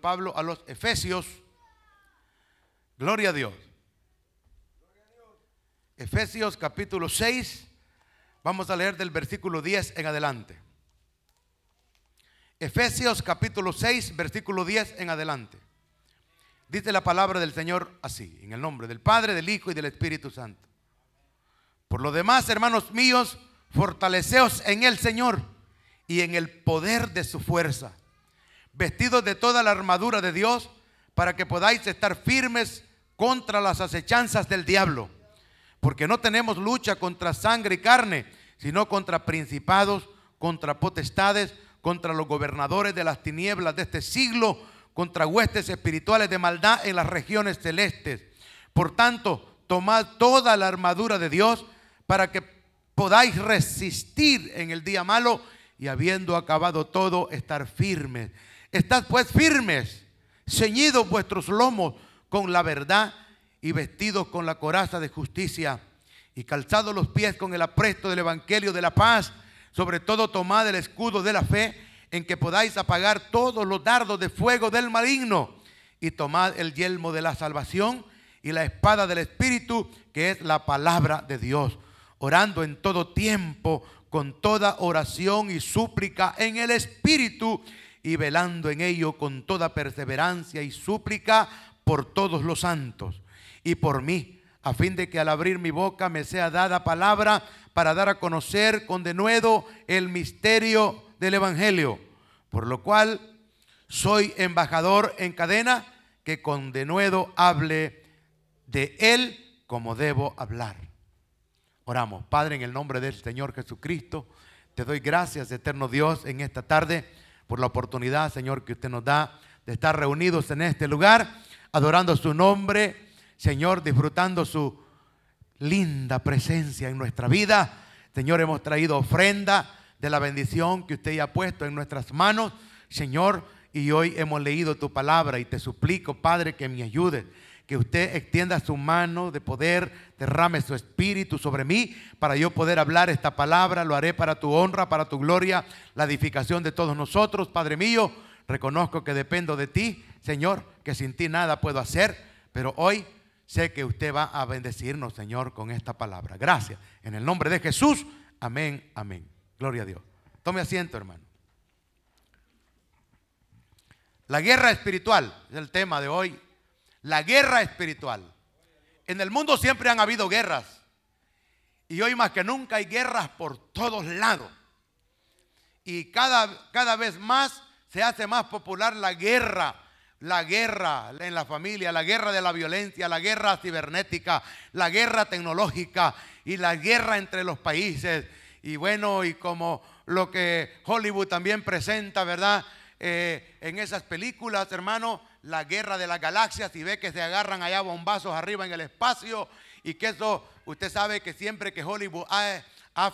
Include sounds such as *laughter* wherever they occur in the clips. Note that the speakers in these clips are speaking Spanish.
Pablo a los Efesios. Gloria a Dios. Efesios capítulo 6. Vamos a leer del versículo 10 en adelante. Efesios capítulo 6, versículo 10 en adelante. Dice la palabra del Señor así, en el nombre del Padre, del Hijo y del Espíritu Santo. Por lo demás, hermanos míos, fortaleceos en el Señor y en el poder de su fuerza vestidos de toda la armadura de Dios, para que podáis estar firmes contra las acechanzas del diablo. Porque no tenemos lucha contra sangre y carne, sino contra principados, contra potestades, contra los gobernadores de las tinieblas de este siglo, contra huestes espirituales de maldad en las regiones celestes. Por tanto, tomad toda la armadura de Dios para que podáis resistir en el día malo y habiendo acabado todo, estar firmes. Estad pues firmes, ceñidos vuestros lomos con la verdad y vestidos con la coraza de justicia y calzados los pies con el apresto del evangelio de la paz. Sobre todo tomad el escudo de la fe en que podáis apagar todos los dardos de fuego del maligno y tomad el yelmo de la salvación y la espada del Espíritu, que es la palabra de Dios, orando en todo tiempo, con toda oración y súplica en el Espíritu, y velando en ello con toda perseverancia y súplica por todos los santos y por mí, a fin de que al abrir mi boca me sea dada palabra para dar a conocer con denuedo el misterio del Evangelio, por lo cual soy embajador en cadena que con denuedo hable de él como debo hablar. Oramos, Padre, en el nombre del Señor Jesucristo, te doy gracias, eterno Dios, en esta tarde por la oportunidad, Señor, que usted nos da de estar reunidos en este lugar, adorando su nombre, Señor, disfrutando su linda presencia en nuestra vida. Señor, hemos traído ofrenda de la bendición que usted ha puesto en nuestras manos, Señor, y hoy hemos leído tu palabra y te suplico, Padre, que me ayudes que usted extienda su mano de poder, derrame su espíritu sobre mí para yo poder hablar esta palabra. Lo haré para tu honra, para tu gloria, la edificación de todos nosotros. Padre mío, reconozco que dependo de ti, Señor, que sin ti nada puedo hacer, pero hoy sé que usted va a bendecirnos, Señor, con esta palabra. Gracias. En el nombre de Jesús. Amén, amén. Gloria a Dios. Tome asiento, hermano. La guerra espiritual es el tema de hoy la guerra espiritual. En el mundo siempre han habido guerras. Y hoy más que nunca hay guerras por todos lados. Y cada, cada vez más se hace más popular la guerra la guerra en la familia, la guerra de la violencia, la guerra cibernética, la guerra tecnológica y la guerra entre los países. Y bueno, y como lo que Hollywood también presenta, ¿verdad? Eh, en esas películas, hermano, la guerra de las galaxias si ve que se agarran allá bombazos arriba en el espacio y que eso, usted sabe que siempre que Hollywood ha,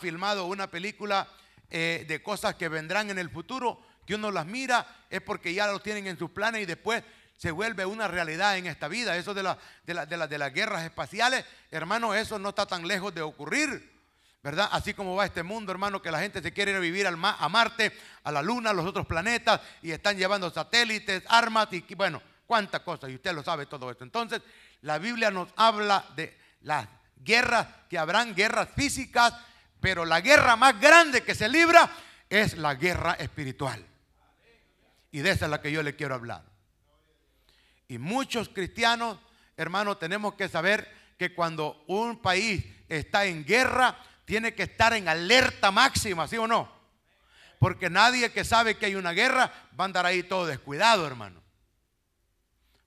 filmado una película eh, de cosas que vendrán en el futuro, que uno las mira, es porque ya lo tienen en sus planes y después se vuelve una realidad en esta vida. Eso de, la, de, la, de, de las guerras espaciales, hermano, eso no está tan lejos de ocurrir. ¿verdad? Así como va este mundo, hermano, que la gente se quiere ir a vivir a Marte, a la Luna, a los otros planetas, y están llevando satélites, armas, y bueno, cuántas cosas, y usted lo sabe todo esto. Entonces, la Biblia nos habla de las guerras, que habrán guerras físicas, pero la guerra más grande que se libra es la guerra espiritual. Y de esa es la que yo le quiero hablar. Y muchos cristianos, hermano, tenemos que saber que cuando un país está en guerra, tiene que estar en alerta máxima, ¿sí o no? Porque nadie que sabe que hay una guerra va a andar ahí todo descuidado, hermano.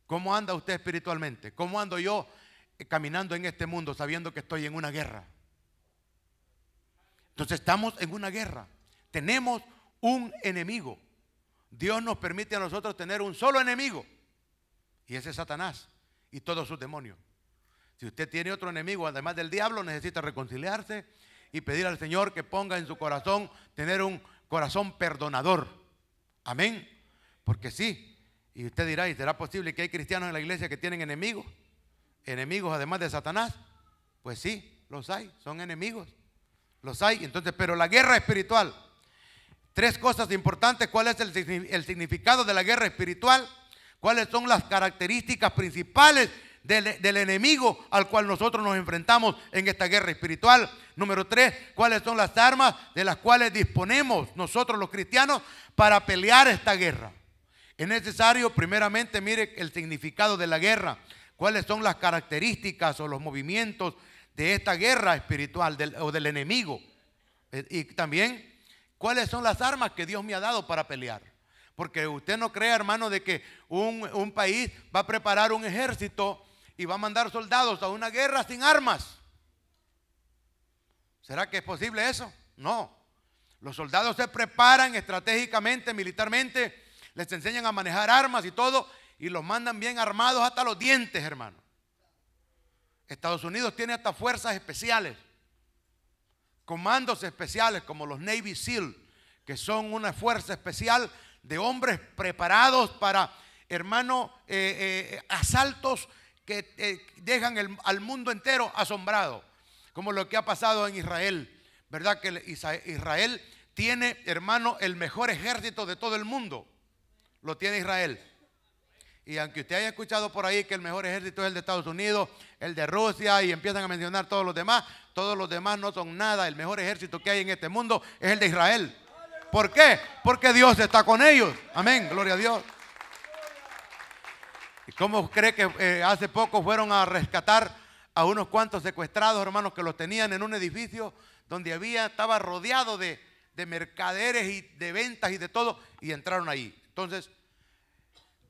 ¿Cómo anda usted espiritualmente? ¿Cómo ando yo eh, caminando en este mundo sabiendo que estoy en una guerra? Entonces estamos en una guerra. Tenemos un enemigo. Dios nos permite a nosotros tener un solo enemigo. Y ese es Satanás y todos sus demonios. Si usted tiene otro enemigo, además del diablo, necesita reconciliarse y pedir al Señor que ponga en su corazón tener un corazón perdonador. Amén. Porque sí, y usted dirá, ¿y será posible que hay cristianos en la iglesia que tienen enemigos? Enemigos además de Satanás. Pues sí, los hay, son enemigos. Los hay, entonces, pero la guerra espiritual. Tres cosas importantes, ¿cuál es el, el significado de la guerra espiritual? ¿Cuáles son las características principales del, enemigo al cual nosotros nos enfrentamos en esta guerra espiritual. Número tres, cuáles son las armas de las cuales disponemos nosotros los cristianos para pelear esta guerra. Es necesario, primeramente, mire el significado de la guerra, cuáles son las características o los movimientos de esta guerra espiritual o del enemigo. Eh, y también, cuáles son las armas que Dios me ha dado para pelear. Porque usted no cree, hermano, de que un, un país va a preparar un ejército y va a mandar soldados a una guerra sin armas. ¿Será que es posible eso? No. Los soldados se preparan estratégicamente, militarmente, les enseñan a manejar armas y todo, y los mandan bien armados hasta los dientes, hermano. Estados Unidos tiene hasta fuerzas especiales, comandos especiales como los Navy SEAL, que son una fuerza especial de hombres preparados para, hermano, eh, eh, asaltos que eh, dejan al mundo entero asombrado, como lo que ha pasado en Israel, ¿verdad? Que Israel tiene, hermano, el mejor ejército de todo el mundo, lo tiene Israel. Y aunque usted haya escuchado por ahí que el mejor ejército es el de Estados Unidos, el de Rusia, y empiezan a mencionar todos los demás, todos los demás no son nada. El mejor ejército que hay en este mundo es el de Israel. ¿Por qué? Porque Dios está con ellos. Amén, gloria a Dios. ¿Cómo cree que eh, hace poco fueron a rescatar a unos cuantos secuestrados, hermanos, que los tenían en un edificio donde había, estaba rodeado de, de mercaderes y de ventas y de todo, y entraron ahí? Entonces,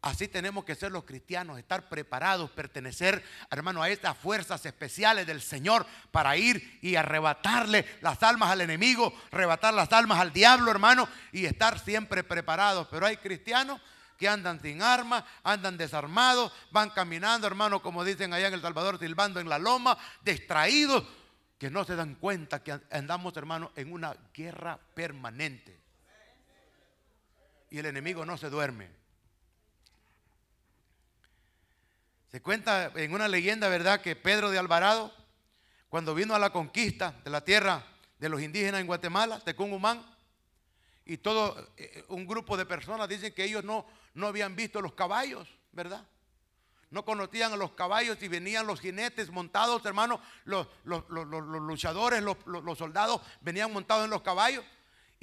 Así tenemos que ser los cristianos, estar preparados, pertenecer, hermano, a estas fuerzas especiales del Señor para ir y arrebatarle las almas al enemigo, arrebatar las almas al diablo, hermano, y estar siempre preparados. Pero hay cristianos que andan sin armas, andan desarmados, van caminando, hermano, como dicen allá en El Salvador, silbando en la loma, distraídos, que no se dan cuenta que andamos, hermano, en una guerra permanente. Y el enemigo no se duerme. Se cuenta en una leyenda, ¿verdad?, que Pedro de Alvarado, cuando vino a la conquista de la tierra de los indígenas en Guatemala, Tecumumán, y todo eh, eh, un grupo de personas dicen que ellos no, no habían visto los caballos, ¿verdad? No conocían a los caballos y venían los jinetes montados, hermano, los, luchadores, los, soldados venían montados en los caballos.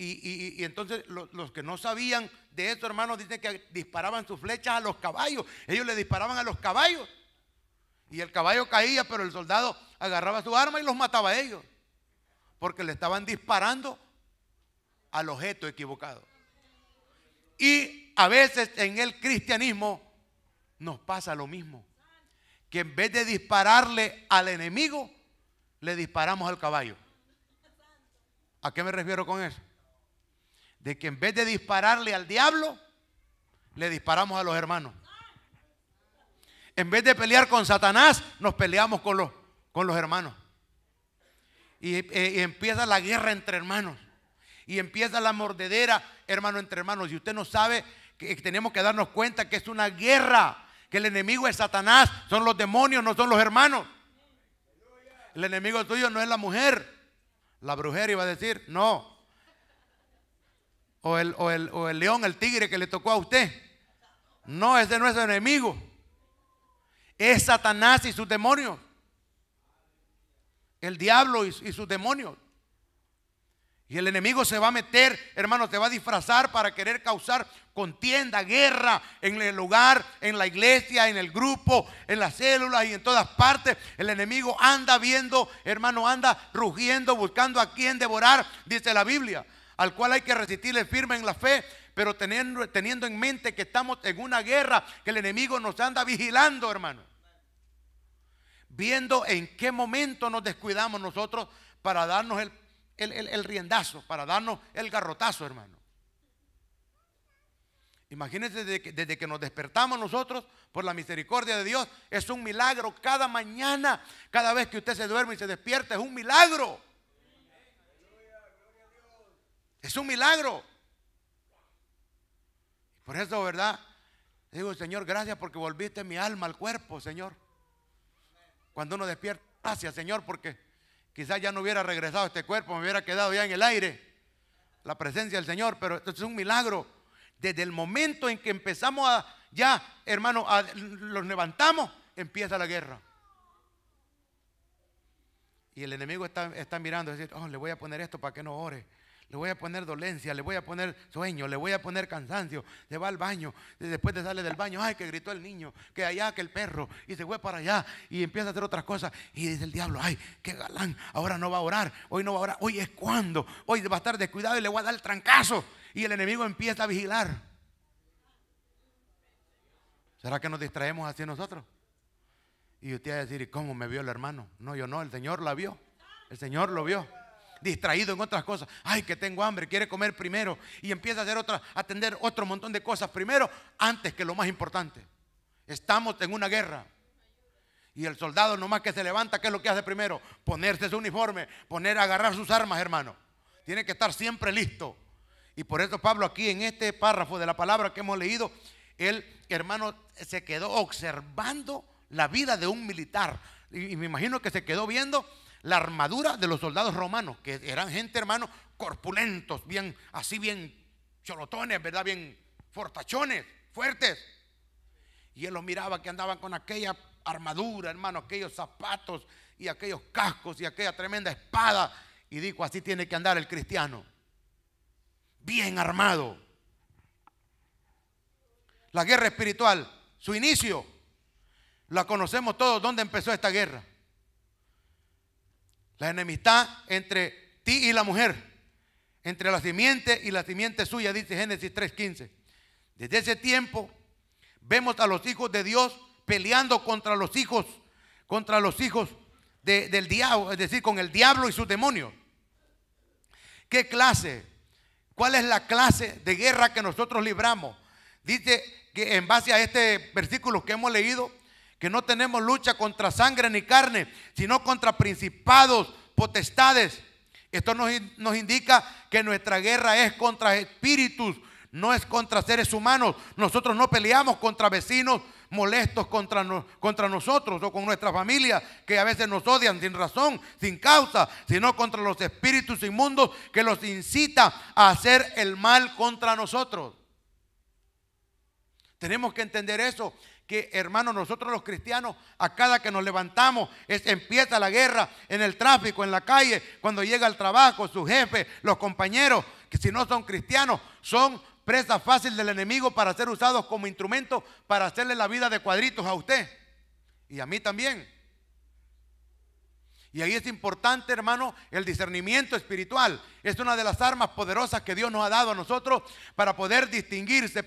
Y, entonces los, que no sabían de eso, hermano, dicen que disparaban sus flechas a los caballos. Ellos le disparaban a los caballos. Y el caballo caía, pero el soldado agarraba su arma y los mataba a ellos. Porque le estaban disparando al objeto equivocado. Y a veces en el cristianismo nos pasa lo mismo. Que en vez de dispararle al enemigo, le disparamos al caballo. ¿A qué me refiero con eso? De que en vez de dispararle al diablo, le disparamos a los hermanos. En vez de pelear con Satanás, nos peleamos con los, con los hermanos. Y, eh, y, empieza la guerra entre hermanos. Y empieza la mordedera, hermano entre hermanos. Y usted no sabe que tenemos que darnos cuenta que es una guerra, que el enemigo es Satanás, son los demonios, no son los hermanos. El enemigo tuyo no es la mujer, la brujera iba a decir, no. O el, león, el tigre que le tocó a usted. No, ese no es el enemigo. Es Satanás y sus demonios. El diablo y, sus demonios. Y el enemigo se va a meter, hermano, te va a disfrazar para querer causar contienda, guerra en el lugar, en la iglesia, en el grupo, en las células y en todas partes. El enemigo anda viendo, hermano, anda rugiendo, buscando a quien devorar, dice la Biblia, al cual hay que resistirle firme en la fe, pero teniendo, teniendo en mente que estamos en una guerra, que el enemigo nos anda vigilando, hermano. Viendo en qué momento nos descuidamos nosotros para darnos el riendazo, para darnos el garrotazo, hermano. Imagínense desde que, nos despertamos nosotros por la misericordia de Dios. Es un milagro cada mañana, cada vez que usted se duerme y se despierta, es un milagro. Es un milagro. Por eso, ¿verdad? Digo, Señor, gracias porque volviste mi alma al cuerpo, Señor. Cuando uno despierta, gracias, Señor, porque quizás ya no hubiera regresado este cuerpo, me hubiera quedado ya en el aire, la presencia del Señor, pero esto es un milagro. Desde el momento en que empezamos a, ya, hermano, los levantamos, empieza la guerra. Y el enemigo está, está mirando, oh, le voy a poner esto para que no ore. Le voy a poner dolencia, le voy a poner sueño, le voy a poner cansancio. Se va al baño, después de sale del baño, ay, que gritó el niño, que allá, que el perro, y se fue para allá y empieza a hacer otras cosas. Y dice el diablo, ay, qué galán, ahora no va a orar, hoy no va a orar, hoy es cuando, hoy va a estar descuidado y le voy a dar el trancazo y el enemigo empieza a vigilar. ¿Será que nos distraemos así nosotros? Y usted va a decir, ¿y cómo me vio el hermano? No, yo no, el Señor la vio. El Señor lo vio. Distraído en otras cosas. Ay, que tengo hambre, quiere comer primero. Y empieza a hacer otra, a atender otro montón de cosas primero, antes que lo más importante. Estamos en una guerra. Y el soldado nomás que se levanta, ¿qué es lo que hace primero? Ponerse su uniforme, poner, a agarrar sus armas, hermano. Tiene que estar siempre listo. Y por eso Pablo aquí en este párrafo de la palabra que hemos leído, él, hermano, se quedó observando la vida de un militar. Y, me imagino que se quedó viendo la armadura de los soldados romanos, que eran gente, hermano, corpulentos, bien, así bien cholotones, ¿verdad? Bien fortachones, fuertes. Y él los miraba que andaban con aquella armadura, hermano, aquellos zapatos y aquellos cascos y aquella tremenda espada. Y dijo, así tiene que andar el cristiano bien armado. La guerra espiritual, su inicio, la conocemos todos. ¿Dónde empezó esta guerra? La enemistad entre ti y la mujer, entre la simiente y la simiente suya, dice Génesis 3.15. Desde ese tiempo vemos a los hijos de Dios peleando contra los hijos, contra los hijos del diablo, es decir, con el diablo y sus demonios. ¿Qué clase cuál es la clase de guerra que nosotros libramos. Dice que en base a este versículo que hemos leído, que no tenemos lucha contra sangre ni carne, sino contra principados, potestades. Esto nos, nos indica que nuestra guerra es contra espíritus, no es contra seres humanos. Nosotros no peleamos contra vecinos, molestos contra, contra nosotros o con nuestra familia, que a veces nos odian sin razón, sin causa, sino contra los espíritus inmundos que los incita a hacer el mal contra nosotros. Tenemos que entender eso, que hermanos, nosotros los cristianos, a cada que nos levantamos, empieza la guerra en el tráfico, en la calle, cuando llega al trabajo, su jefe, los compañeros, que si no son cristianos, son presa fácil del enemigo para ser usados como instrumento para hacerle la vida de cuadritos a usted y a mí también. Y ahí es importante, hermano, el discernimiento espiritual. Es una de las armas poderosas que Dios nos ha dado a nosotros para poder distinguirse,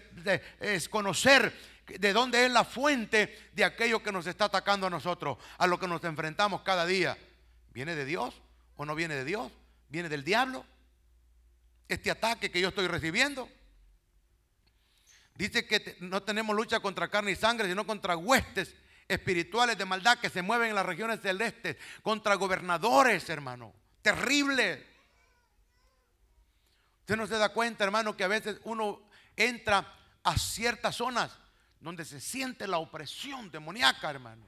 conocer de dónde es la fuente de aquello que nos está atacando a nosotros, a lo que nos enfrentamos cada día. ¿Viene de Dios o no viene de Dios? ¿Viene del diablo? Este ataque que yo estoy recibiendo. Dice que no tenemos lucha contra carne y sangre, sino contra huestes espirituales de maldad que se mueven en las regiones este. contra gobernadores, hermano. Terrible. Usted no se da cuenta, hermano, que a veces uno entra a ciertas zonas donde se siente la opresión demoníaca, hermano.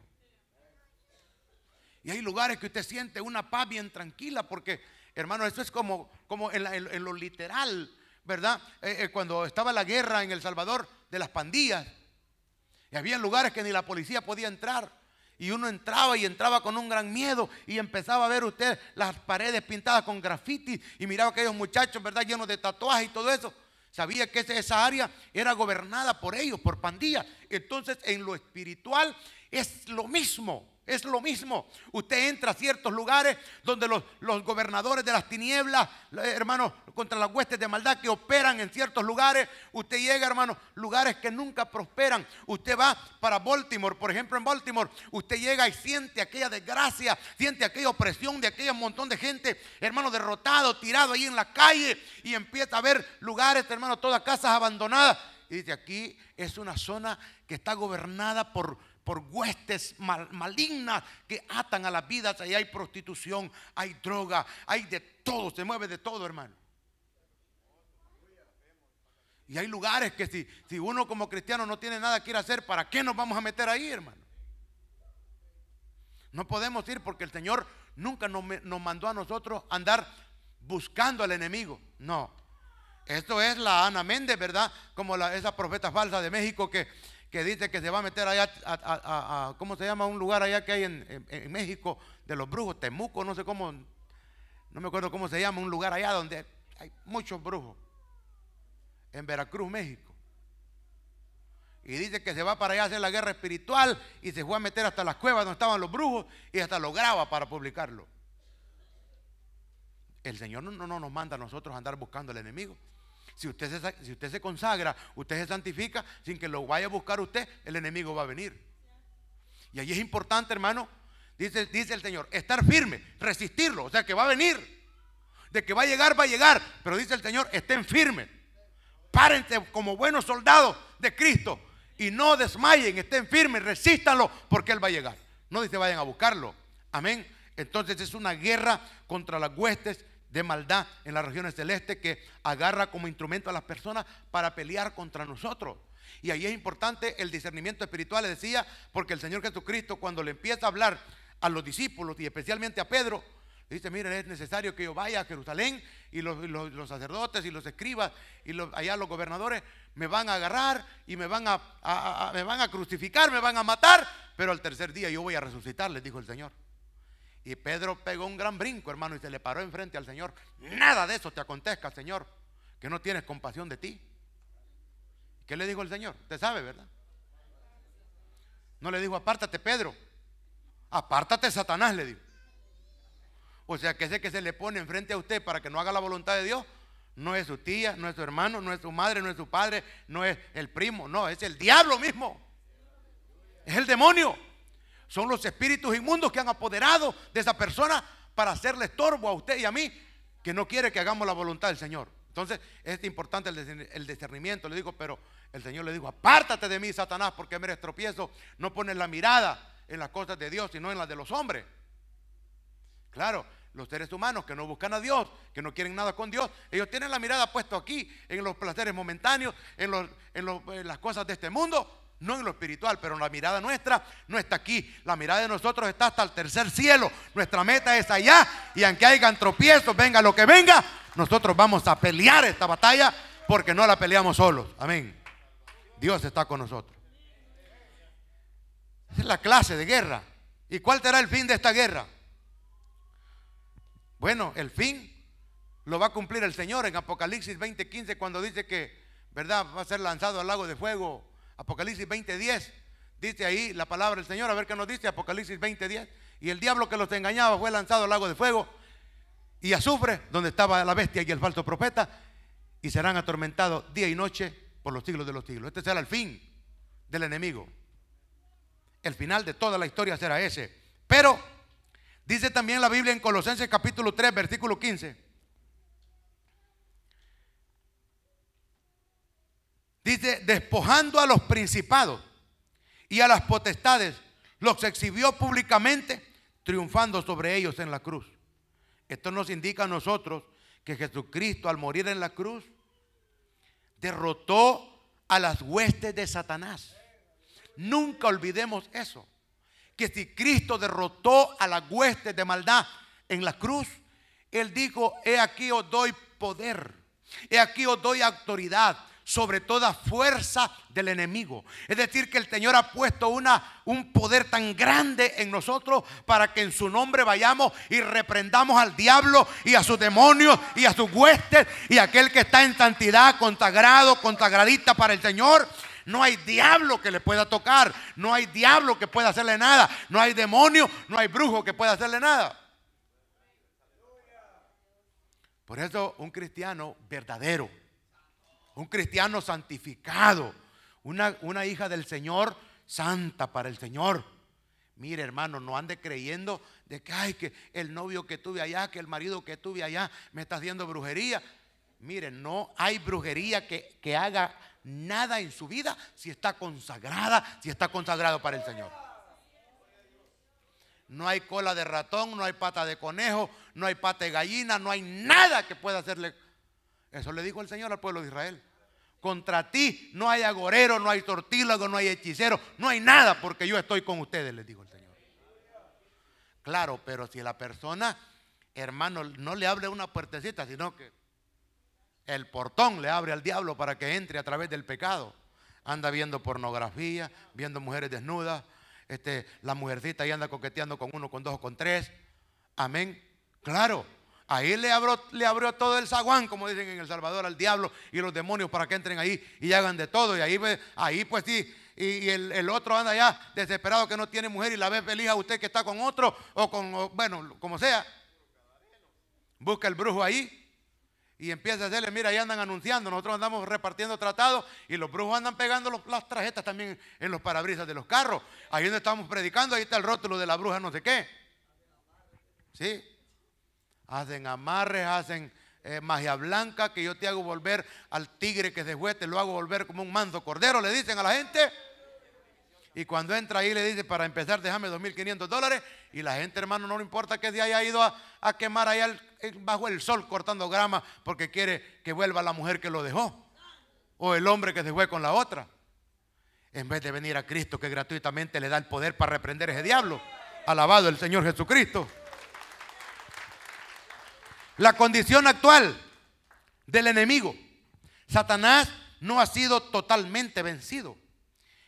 Y hay lugares que usted siente una paz bien tranquila, porque, hermano, eso es como, como en lo literal ¿verdad? Eh, eh, cuando estaba la guerra en El Salvador de las pandillas. Y había lugares que ni la policía podía entrar. Y uno entraba y entraba con un gran miedo y empezaba a ver usted las paredes pintadas con grafiti y miraba aquellos muchachos, ¿verdad? Llenos de tatuajes y todo eso. Sabía que esa área era gobernada por ellos, por pandillas. Entonces, en lo espiritual es lo mismo. Es lo mismo. Usted entra a ciertos lugares donde los, gobernadores de las tinieblas, hermano, contra las huestes de maldad que operan en ciertos lugares. Usted llega, hermano, lugares que nunca prosperan. Usted va para Baltimore, por ejemplo, en Baltimore. Usted llega y siente aquella desgracia, siente aquella opresión de aquel montón de gente, hermano, derrotado, tirado ahí en la calle. Y empieza a ver lugares, hermano, todas casas abandonadas. Y dice, aquí es una zona que está gobernada por por huestes malignas que atan a las vidas. Ahí hay prostitución, hay droga, hay de todo, se mueve de todo, hermano. Y hay lugares que si, si uno como cristiano no tiene nada que ir a hacer, ¿para qué nos vamos a meter ahí, hermano? No podemos ir porque el Señor nunca nos, mandó a nosotros andar buscando al enemigo. No. Esto es la Ana Méndez, ¿verdad? Como la, esa profeta falsa de México que que dice que se va a meter allá a, ¿cómo se llama? Un lugar allá que hay en, México de los brujos, Temuco, no sé cómo, no me acuerdo cómo se llama, un lugar allá donde hay muchos brujos, en Veracruz, México. Y dice que se va para allá a hacer la guerra espiritual y se fue a meter hasta las cuevas donde estaban los brujos y hasta lo graba para publicarlo. El Señor no, no nos manda a nosotros andar buscando al enemigo. Si usted, se, si usted se consagra, usted se santifica, sin que lo vaya a buscar usted, el enemigo va a venir. Y ahí es importante, hermano, dice, dice el Señor, estar firme, resistirlo, o sea que va a venir. De que va a llegar, va a llegar. Pero dice el Señor, estén firmes. Párense como buenos soldados de Cristo y no desmayen, estén firmes, resístanlo porque Él va a llegar. No dice vayan a buscarlo. Amén. Entonces es una guerra contra las huestes de maldad en las regiones celestes este que agarra como instrumento a las personas para pelear contra nosotros. Y ahí es importante el discernimiento espiritual, decía, porque el Señor Jesucristo cuando le empieza a hablar a los discípulos y especialmente a Pedro, le dice, miren, es necesario que yo vaya a Jerusalén y los, sacerdotes y los escribas y los, allá los gobernadores me van a agarrar y me van me van a crucificar, me van a matar, pero al tercer día yo voy a resucitar, les dijo el Señor. Y Pedro pegó un gran brinco, hermano, y se le paró enfrente al Señor. Nada de eso te acontezca, Señor, que no tienes compasión de ti. ¿Qué le dijo el Señor? Te sabe, ¿verdad? No le dijo, apártate, Pedro. Apártate, Satanás, le dijo. O sea, que ese que se le pone enfrente a usted para que no haga la voluntad de Dios, no es su tía, no es su hermano, no es su madre, no es su padre, no es el primo, no, es el diablo mismo. Es el demonio. Son los espíritus inmundos que han apoderado de esa persona para hacerle estorbo a usted y a mí, que no quiere que hagamos la voluntad del Señor. Entonces, es importante el discernimiento. Le digo, pero el Señor le dijo, apártate de mí, Satanás, porque me eres tropiezo. No pones la mirada en las cosas de Dios, sino en las de los hombres. Claro, los seres humanos que no buscan a Dios, que no quieren nada con Dios, ellos tienen la mirada puesta aquí, en los placeres momentáneos, en, en las cosas de este mundo, no en lo espiritual, pero la mirada nuestra no está aquí. La mirada de nosotros está hasta el tercer cielo. Nuestra meta es allá y aunque hayan tropiezos, venga lo que venga, nosotros vamos a pelear esta batalla porque no la peleamos solos. Amén. Dios está con nosotros. es la clase de guerra. ¿Y cuál será el fin de esta guerra? Bueno, el fin lo va a cumplir el Señor en Apocalipsis 20:15 cuando dice que, ¿verdad?, va a ser lanzado al lago de fuego Apocalipsis 20:10. Dice ahí la palabra del Señor, a ver qué nos dice Apocalipsis 20:10. Y el diablo que los engañaba fue lanzado al lago de fuego y azufre, donde estaba la bestia y el falso profeta, y serán atormentados día y noche por los siglos de los siglos. Este será el fin del enemigo. El final de toda la historia será ese. Pero dice también la Biblia en Colosenses capítulo 3, versículo 15 Dice, despojando a los principados y a las potestades, los exhibió públicamente, triunfando sobre ellos en la cruz. Esto nos indica a nosotros que Jesucristo al morir en la cruz derrotó a las huestes de Satanás. Nunca olvidemos eso. Que si Cristo derrotó a las huestes de maldad en la cruz, Él dijo, he aquí os doy poder, he aquí os doy autoridad sobre toda fuerza del enemigo. Es decir, que el Señor ha puesto una, un poder tan grande en nosotros para que en su nombre vayamos y reprendamos al diablo y a sus demonios y a sus huestes y aquel que está en santidad, consagrado, consagradita para el Señor. No hay diablo que le pueda tocar, no hay diablo que pueda hacerle nada, no hay demonio, no hay brujo que pueda hacerle nada. Por eso un cristiano verdadero, un cristiano santificado, una, hija del Señor santa para el Señor. Mire, hermano, no ande creyendo de que, ay, que el novio que tuve allá, que el marido que tuve allá, me estás haciendo brujería. Mire, no hay brujería que, que haga nada en su vida si está consagrada, si está consagrado para el Señor. No hay cola de ratón, no hay pata de conejo, no hay pata de gallina, no hay nada que pueda hacerle eso le dijo el Señor al pueblo de Israel. Contra ti no hay agorero, no hay tortílago, no hay hechicero, no hay nada porque yo estoy con ustedes, le dijo el Señor. Claro, pero si la persona, hermano, no le abre una puertecita, sino que el portón le abre al diablo para que entre a través del pecado. Anda viendo pornografía, viendo mujeres desnudas, este, la mujercita ahí anda coqueteando con uno, con dos o con tres. Amén. Claro, Ahí le abrió, le abrió todo el zaguán, como dicen en El Salvador, al diablo y los demonios para que entren ahí y hagan de todo. Y ahí, ahí pues sí, y, el, otro anda allá desesperado que no tiene mujer y la ve feliz a usted que está con otro o con, bueno, como sea. Busca el brujo ahí y empieza a hacerle, mira, ahí andan anunciando, nosotros andamos repartiendo tratados y los brujos andan pegando las tarjetas también en los parabrisas de los carros. Ahí donde estamos predicando, ahí está el rótulo de la bruja no sé qué. ¿Sí? hacen amarres, hacen eh, magia blanca, que yo te hago volver al tigre que se fue, te lo hago volver como un mando cordero, le dicen a la gente. Y cuando entra ahí le dice, para empezar, déjame 2.500 dólares. Y la gente, hermano, no le importa que se haya ido a, quemar ahí bajo el sol cortando grama porque quiere que vuelva la mujer que lo dejó. O el hombre que se fue con la otra. En vez de venir a Cristo que gratuitamente le da el poder para reprender ese diablo. Alabado el Señor Jesucristo la condición actual del enemigo. Satanás no ha sido totalmente vencido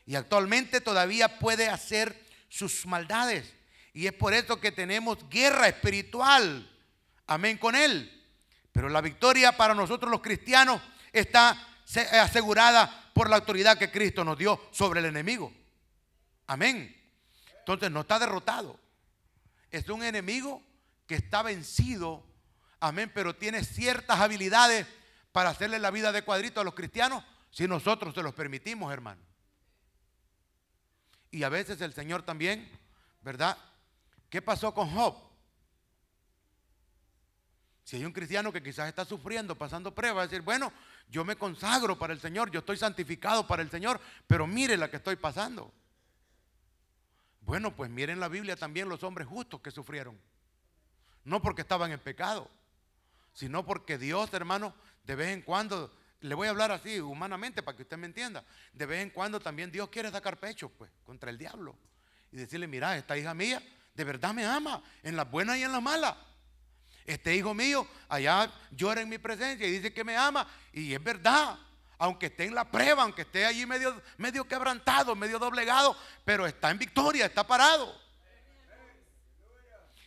y actualmente todavía puede hacer sus maldades. Y es por eso que tenemos guerra espiritual. Amén con él. Pero la victoria para nosotros los cristianos está eh, asegurada por la autoridad que Cristo nos dio sobre el enemigo. Amén. Entonces no está derrotado. Es un enemigo que está vencido Amén, pero tiene ciertas habilidades para hacerle la vida de cuadrito a los cristianos si nosotros se los permitimos, hermano. Y a veces el Señor también, ¿verdad? ¿Qué pasó con Job? Si hay un cristiano que quizás está sufriendo, pasando pruebas, a decir, bueno, yo me consagro para el Señor, yo estoy santificado para el Señor, pero mire la que estoy pasando. Bueno, pues miren la Biblia también los hombres justos que sufrieron. No porque estaban en pecado, sino porque Dios, hermano, de vez en cuando, le voy a hablar así humanamente para que usted me entienda, de vez en cuando también Dios quiere sacar pecho, pues, contra el diablo. Y decirle, mira, esta hija mía de verdad me ama, en las buenas y en las malas. Este hijo mío allá llora en mi presencia y dice que me ama. Y es verdad, aunque esté en la prueba, aunque esté allí medio, medio quebrantado, medio doblegado, pero está en victoria, está parado.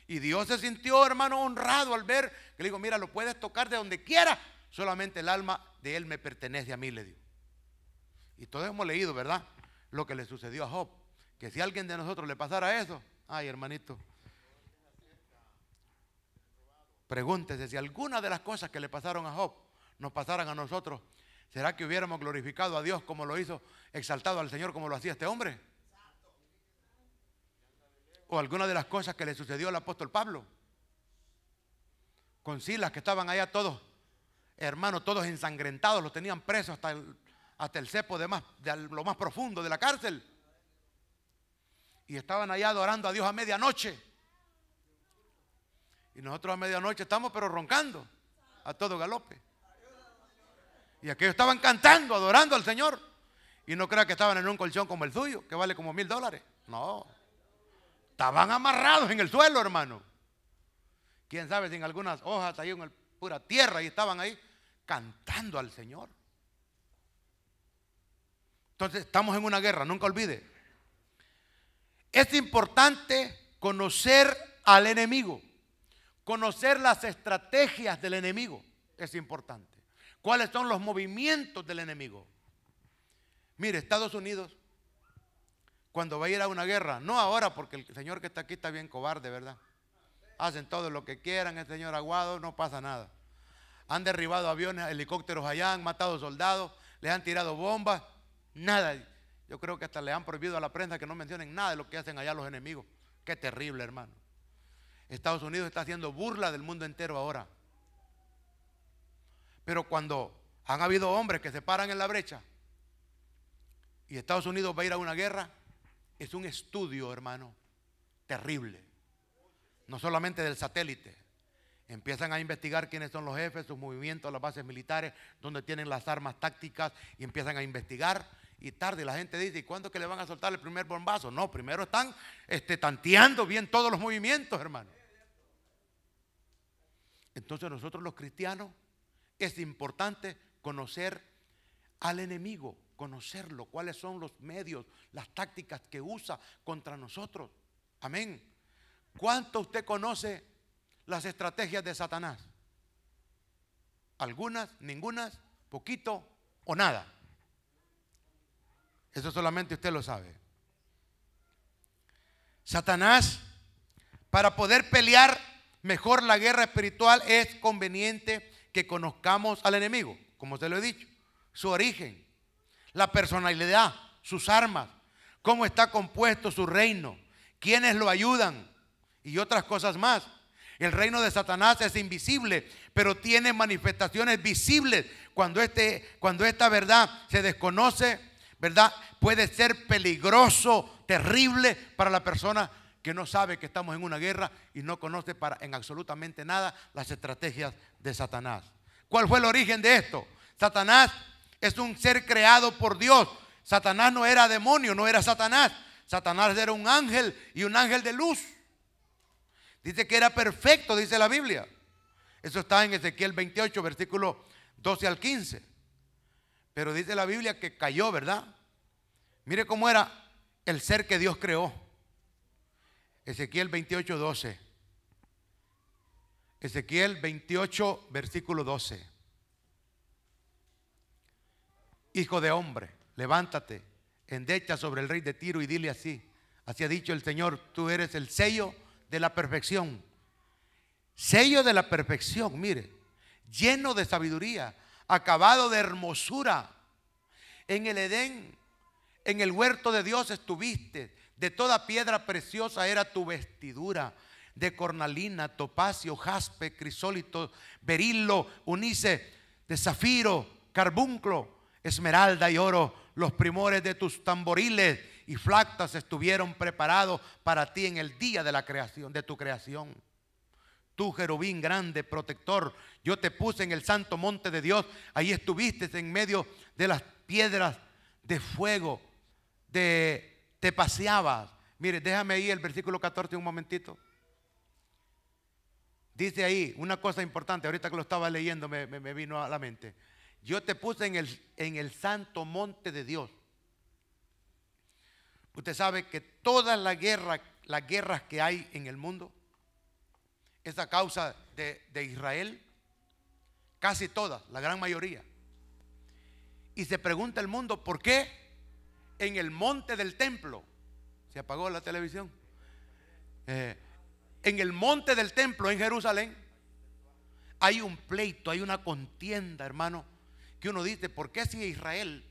Y Dios se sintió, hermano, honrado al ver que le digo, mira, lo puedes tocar de donde quiera, solamente el alma de él me pertenece a mí, le dio. Y todos hemos leído, ¿verdad? Lo que le sucedió a Job. Que si a alguien de nosotros le pasara eso, ay hermanito, pregúntese si alguna de las cosas que le pasaron a Job nos pasaran a nosotros, ¿será que hubiéramos glorificado a Dios como lo hizo, exaltado al Señor como lo hacía este hombre? o alguna de las cosas que le sucedió al apóstol Pablo. Con Silas, que estaban allá todos, hermanos, todos ensangrentados, los tenían presos hasta el, hasta el cepo de, más, de lo más profundo de la cárcel. Y estaban allá adorando a Dios a medianoche. Y nosotros a medianoche estamos, pero roncando a todo galope. Y aquellos estaban cantando, adorando al Señor. Y no crea que estaban en un colchón como el suyo, que vale como mil dólares. No. Estaban amarrados en el suelo, hermano. Quién sabe si en algunas hojas ahí en pura tierra y estaban ahí cantando al Señor. Entonces estamos en una guerra, nunca olvide. Es importante conocer al enemigo, conocer las estrategias del enemigo, es importante. ¿Cuáles son los movimientos del enemigo? Mire, Estados Unidos cuando va a ir a una guerra. No ahora, porque el Señor que está aquí está bien cobarde, ¿verdad? Hacen todo lo que quieran, el Señor aguado, no pasa nada. Han derribado aviones, helicópteros allá, han matado soldados, les han tirado bombas, nada. Yo creo que hasta le han prohibido a la prensa que no mencionen nada de lo que hacen allá los enemigos. Qué terrible, hermano. Estados Unidos está haciendo burla del mundo entero ahora. Pero cuando han habido hombres que se paran en la brecha y Estados Unidos va a ir a una guerra, es un estudio, hermano, terrible. No solamente del satélite. Empiezan a investigar quiénes son los jefes, sus movimientos, las bases militares, dónde tienen las armas tácticas y empiezan a investigar. Y tarde la gente dice, ¿y cuándo que le van a soltar el primer bombazo? No, primero están este, tanteando bien todos los movimientos, hermano. Entonces nosotros los cristianos es importante conocer al enemigo conocerlo, cuáles son los medios, las tácticas que usa contra nosotros. Amén. ¿Cuánto usted conoce las estrategias de Satanás? Algunas, ningunas, poquito o nada. Eso solamente usted lo sabe. Satanás, para poder pelear mejor la guerra espiritual, es conveniente que conozcamos al enemigo, como se lo he dicho, su origen, la personalidad, sus armas, cómo está compuesto su reino, quiénes lo ayudan y otras cosas más. El reino de Satanás es invisible, pero tiene manifestaciones visibles. Cuando, este, cuando esta verdad se desconoce, ¿verdad? Puede ser peligroso, terrible para la persona que no sabe que estamos en una guerra y no conoce para, en absolutamente nada las estrategias de Satanás. ¿Cuál fue el origen de esto? Satanás es un ser creado por Dios. Satanás no era demonio, no era Satanás. Satanás era un ángel y un ángel de luz. Dice que era perfecto, dice la Biblia. Eso está en Ezequiel 28, versículo 12 al 15. Pero dice la Biblia que cayó, ¿verdad? Mire cómo era el ser que Dios creó. Ezequiel 28, 12. Ezequiel 28, versículo 12. Hijo de hombre, levántate, endecha sobre el rey de Tiro y dile así. Así ha dicho el Señor, tú eres el sello de la perfección. Sello de la perfección, mire, lleno de sabiduría, acabado de hermosura. En el Edén, en el huerto de Dios estuviste. De toda piedra preciosa era tu vestidura de cornalina, topacio, jaspe, crisólito, berilo, unice, de zafiro, carbunclo esmeralda y oro, los primores de tus tamboriles y flactas estuvieron preparados para ti en el día de la creación, de tu creación. Tú, Jerubín grande, protector, yo te puse en el santo monte de Dios. Ahí estuviste en medio de las piedras de fuego. De, te paseabas. Mire, déjame ahí el versículo 14 un momentito. Dice ahí una cosa importante, ahorita que lo estaba leyendo me vino a la mente. Yo te puse en el, en el santo monte de Dios. Usted sabe que todas las guerras, las guerras que hay en el mundo, es a causa de, Israel, casi todas, la gran mayoría. Y se pregunta el mundo, ¿por qué en el monte del templo se apagó la televisión? Eh, en el monte del templo en Jerusalén hay un pleito, hay una contienda, hermano que uno dice, ¿por qué si Israel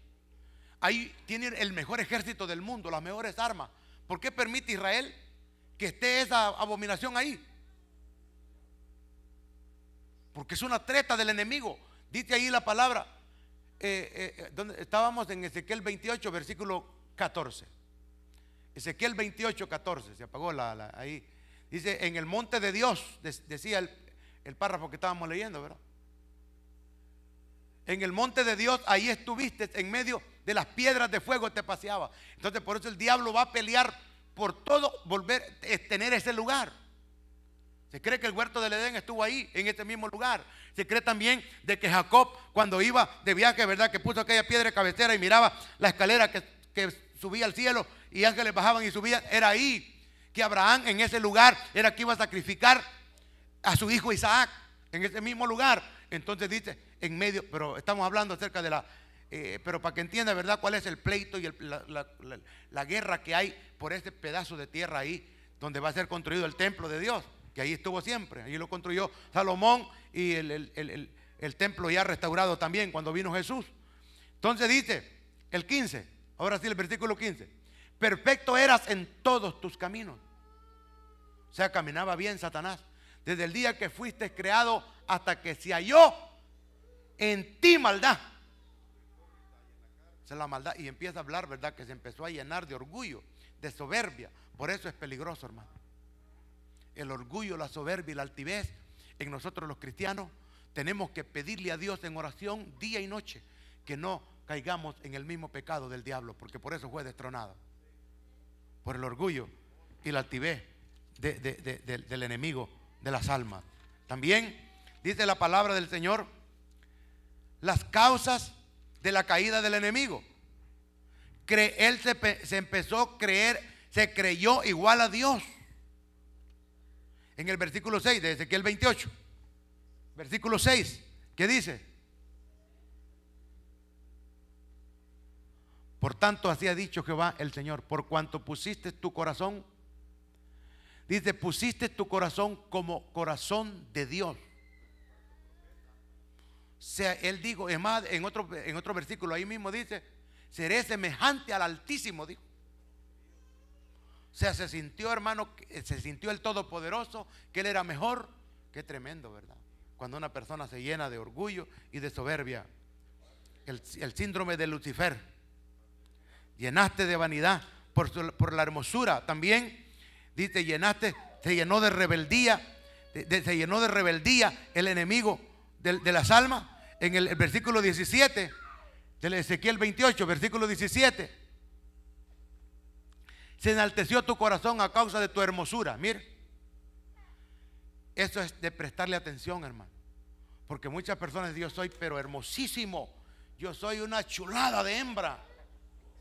ahí tiene el mejor ejército del mundo, las mejores armas? ¿Por qué permite Israel que esté esa abominación ahí? Porque es una treta del enemigo. Dice ahí la palabra. Eh, eh, eh, donde estábamos en Ezequiel 28, versículo 14. Ezequiel 28, 14. Se apagó ahí. Dice, en el monte de Dios, decía el párrafo que estábamos leyendo, ¿verdad? En el monte de Dios, ahí estuviste, en medio de las piedras de fuego te paseaba. Entonces, por eso el diablo va a pelear por todo, volver a tener ese lugar. Se cree que el huerto del Edén estuvo ahí, en este mismo lugar. Se cree también de que Jacob, cuando iba de viaje, ¿verdad? Que puso aquella piedra cabecera y miraba la escalera que, que subía al cielo y ángeles bajaban y subían. Era ahí que Abraham, en ese lugar, era que iba a sacrificar a su hijo Isaac, en ese mismo lugar. Entonces dice, en medio, pero estamos hablando acerca de la, eh, pero para que entienda, ¿verdad?, cuál es el pleito y la, guerra que hay por este pedazo de tierra ahí, donde va a ser construido el templo de Dios, que ahí estuvo siempre, ahí lo construyó Salomón y el, el templo ya restaurado también cuando vino Jesús. Entonces dice, el 15, ahora sí el versículo 15, perfecto eras en todos tus caminos. O sea, caminaba bien Satanás desde el día que fuiste creado hasta que se halló en ti maldad. Esa es la maldad. Y empieza a hablar, ¿verdad? Que se empezó a llenar de orgullo, de soberbia. Por eso es peligroso, hermano. El orgullo, la soberbia y la altivez en nosotros los cristianos tenemos que pedirle a Dios en oración día y noche que no caigamos en el mismo pecado del diablo, porque por eso fue destronado. Por el orgullo y la altivez del enemigo de las almas. También dice la palabra del Señor las causas de la caída del enemigo. Cre él se, se empezó a creer, se creyó igual a Dios. En el versículo 6 de Ezequiel 28. Versículo 6, ¿qué dice? Por tanto, así ha dicho Jehová el Señor, por cuanto pusiste tu corazón Dice, pusiste tu corazón como corazón de Dios. Sea, él dijo, es más, en otro, en otro versículo ahí mismo dice, seré semejante al Altísimo, dijo. O sea, se sintió, hermano, eh, se sintió el Todopoderoso, que él era mejor. Qué tremendo, ¿verdad? Cuando una persona se llena de orgullo y de soberbia. El, síndrome de Lucifer. Llenaste de vanidad por, por la hermosura también llenaste, se llenó de rebeldía, se llenó de rebeldía el enemigo de, las almas. En el, versículo 17, del Ezequiel 28, versículo 17. Se enalteció tu corazón a causa de tu hermosura. Mire, eso es de prestarle atención, hermano. Porque muchas personas dicen, yo soy pero hermosísimo. Yo soy una chulada de hembra.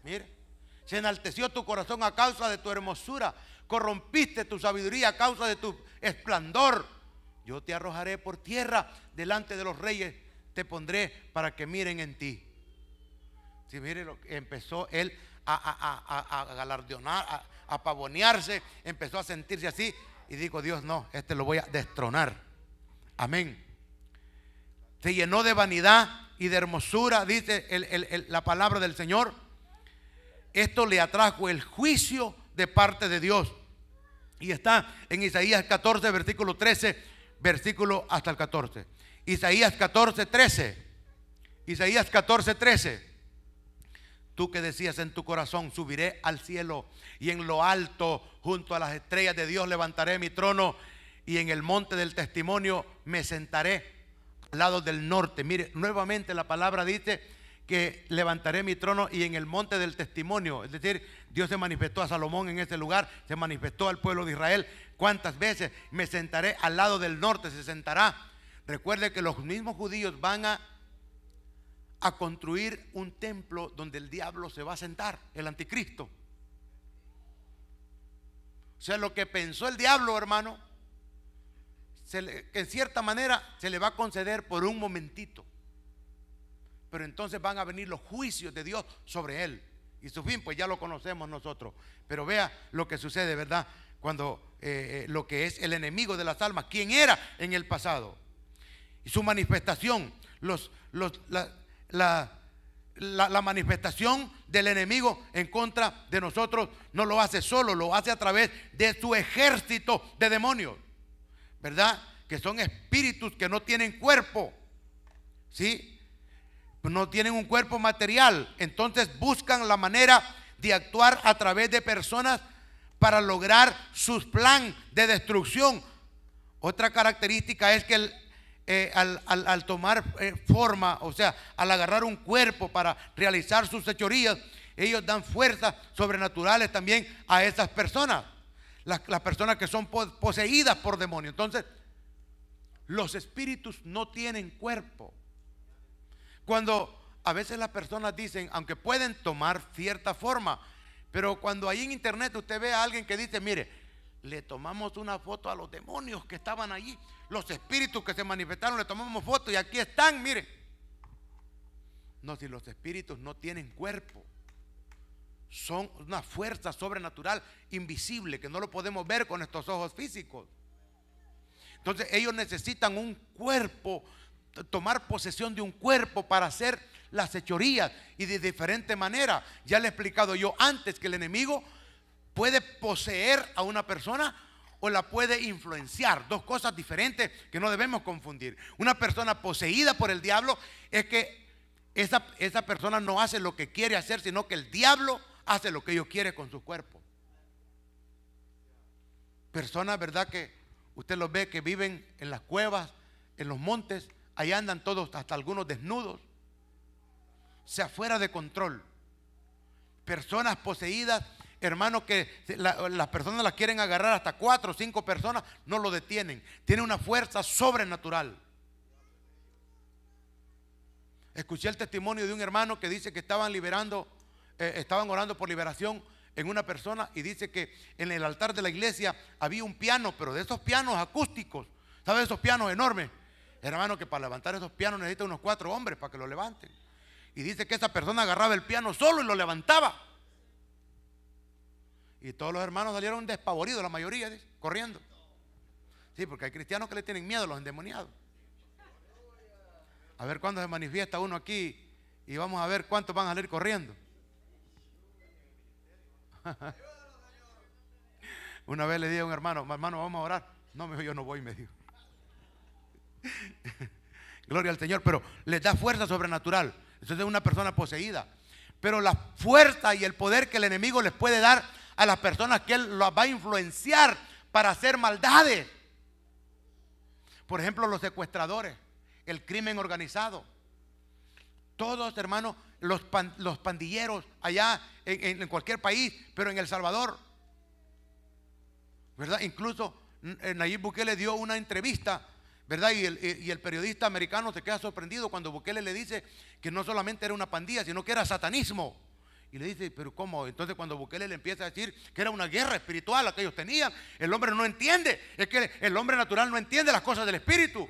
Mire, se enalteció tu corazón a causa de tu hermosura corrompiste tu sabiduría a causa de tu esplendor. Yo te arrojaré por tierra delante de los reyes, te pondré para que miren en ti. Si miren mire lo que empezó él a, galardonar, a pavonearse, empezó a sentirse así y dijo, Dios no, este lo voy a destronar. Amén. Se llenó de vanidad y de hermosura, dice la palabra del Señor. Esto le atrajo el juicio de parte de Dios. Y está en Isaías 14, versículo 13, versículo hasta el 14. Isaías 14, 13. Isaías 14, 13. Tú que decías en tu corazón, subiré al cielo y en lo alto, junto a las estrellas de Dios, levantaré mi trono y en el monte del testimonio me sentaré al lado del norte. Mire, nuevamente la palabra dice que levantaré mi trono y en el monte del testimonio. Es decir, Dios se manifestó a Salomón en ese lugar, se manifestó al pueblo de Israel. ¿Cuántas veces me sentaré al lado del norte? Se sentará. Recuerde que los mismos judíos van a, a construir un templo donde el diablo se va a sentar, el anticristo. O sea, lo que pensó el diablo, hermano, que en cierta manera se le va a conceder por un momentito pero entonces van a venir los juicios de Dios sobre él. Y su fin, pues ya lo conocemos nosotros. Pero vea lo que sucede, ¿verdad? Cuando eh, eh, lo que es el enemigo de las almas, quien era en el pasado. Y su manifestación, los, la, la manifestación del enemigo en contra de nosotros no lo hace solo, lo hace a través de su ejército de demonios. ¿Verdad? Que son espíritus que no tienen cuerpo. ¿Sí? no tienen un cuerpo material, entonces buscan la manera de actuar a través de personas para lograr sus plan de destrucción. Otra característica es que eh, al, tomar eh, forma, o sea, al agarrar un cuerpo para realizar sus hechorías, ellos dan fuerzas sobrenaturales también a esas personas, las, las personas que son poseídas por demonios. Entonces, los espíritus no tienen cuerpo. Cuando a veces las personas dicen, aunque pueden tomar cierta forma, pero cuando ahí en internet usted ve a alguien que dice, mire, le tomamos una foto a los demonios que estaban allí, los espíritus que se manifestaron, le tomamos foto y aquí están, mire. No, si los espíritus no tienen cuerpo, son una fuerza sobrenatural, invisible, que no lo podemos ver con nuestros ojos físicos. Entonces ellos necesitan un cuerpo tomar posesión de un cuerpo para hacer las hechorías y de diferente manera. Ya le he explicado yo antes que el enemigo puede poseer a una persona o la puede influenciar. Dos cosas diferentes que no debemos confundir. Una persona poseída por el diablo es que esa, esa persona no hace lo que quiere hacer, sino que el diablo hace lo que ellos quiere con su cuerpo. Personas, ¿verdad? Que usted los ve que viven en las cuevas, en los montes, Ahí andan todos, hasta algunos desnudos. sea, fuera de control. Personas poseídas, hermanos, que las personas las quieren agarrar hasta cuatro o cinco personas, no lo detienen. Tiene una fuerza sobrenatural. Escuché el testimonio de un hermano que dice que estaban liberando, eh, estaban orando por liberación en una persona y dice que en el altar de la iglesia había un piano, pero de esos pianos acústicos, ¿sabes? Esos pianos enormes Hermano, que para levantar esos pianos necesita unos cuatro hombres para que lo levanten. Y dice que esa persona agarraba el piano solo y lo levantaba. Y todos los hermanos salieron despavoridos, la mayoría, corriendo. Sí, porque hay cristianos que le tienen miedo a los endemoniados. A ver cuándo se manifiesta uno aquí y vamos a ver cuántos van a salir corriendo. *laughs* Una vez le dije a un hermano, hermano, vamos a orar. No, me yo no voy, me dijo. *laughs* Gloria al Señor, pero les da fuerza sobrenatural. Entonces es una persona poseída. Pero la fuerza y el poder que el enemigo les puede dar a las personas que él las va a influenciar para hacer maldades. Por ejemplo, los secuestradores, el crimen organizado. Todos, hermanos, los, los pandilleros allá en, en, cualquier país, pero en El Salvador. ¿Verdad? Incluso eh, Nayib Bukele dio una entrevista ¿verdad? Y el, eh, y el, periodista americano se queda sorprendido cuando Bukele le dice que no solamente era una pandilla, sino que era satanismo. Y le dice, pero ¿cómo? Entonces cuando Bukele le empieza a decir que era una guerra espiritual la que ellos tenían, el hombre no entiende. Es que el hombre natural no entiende las cosas del espíritu.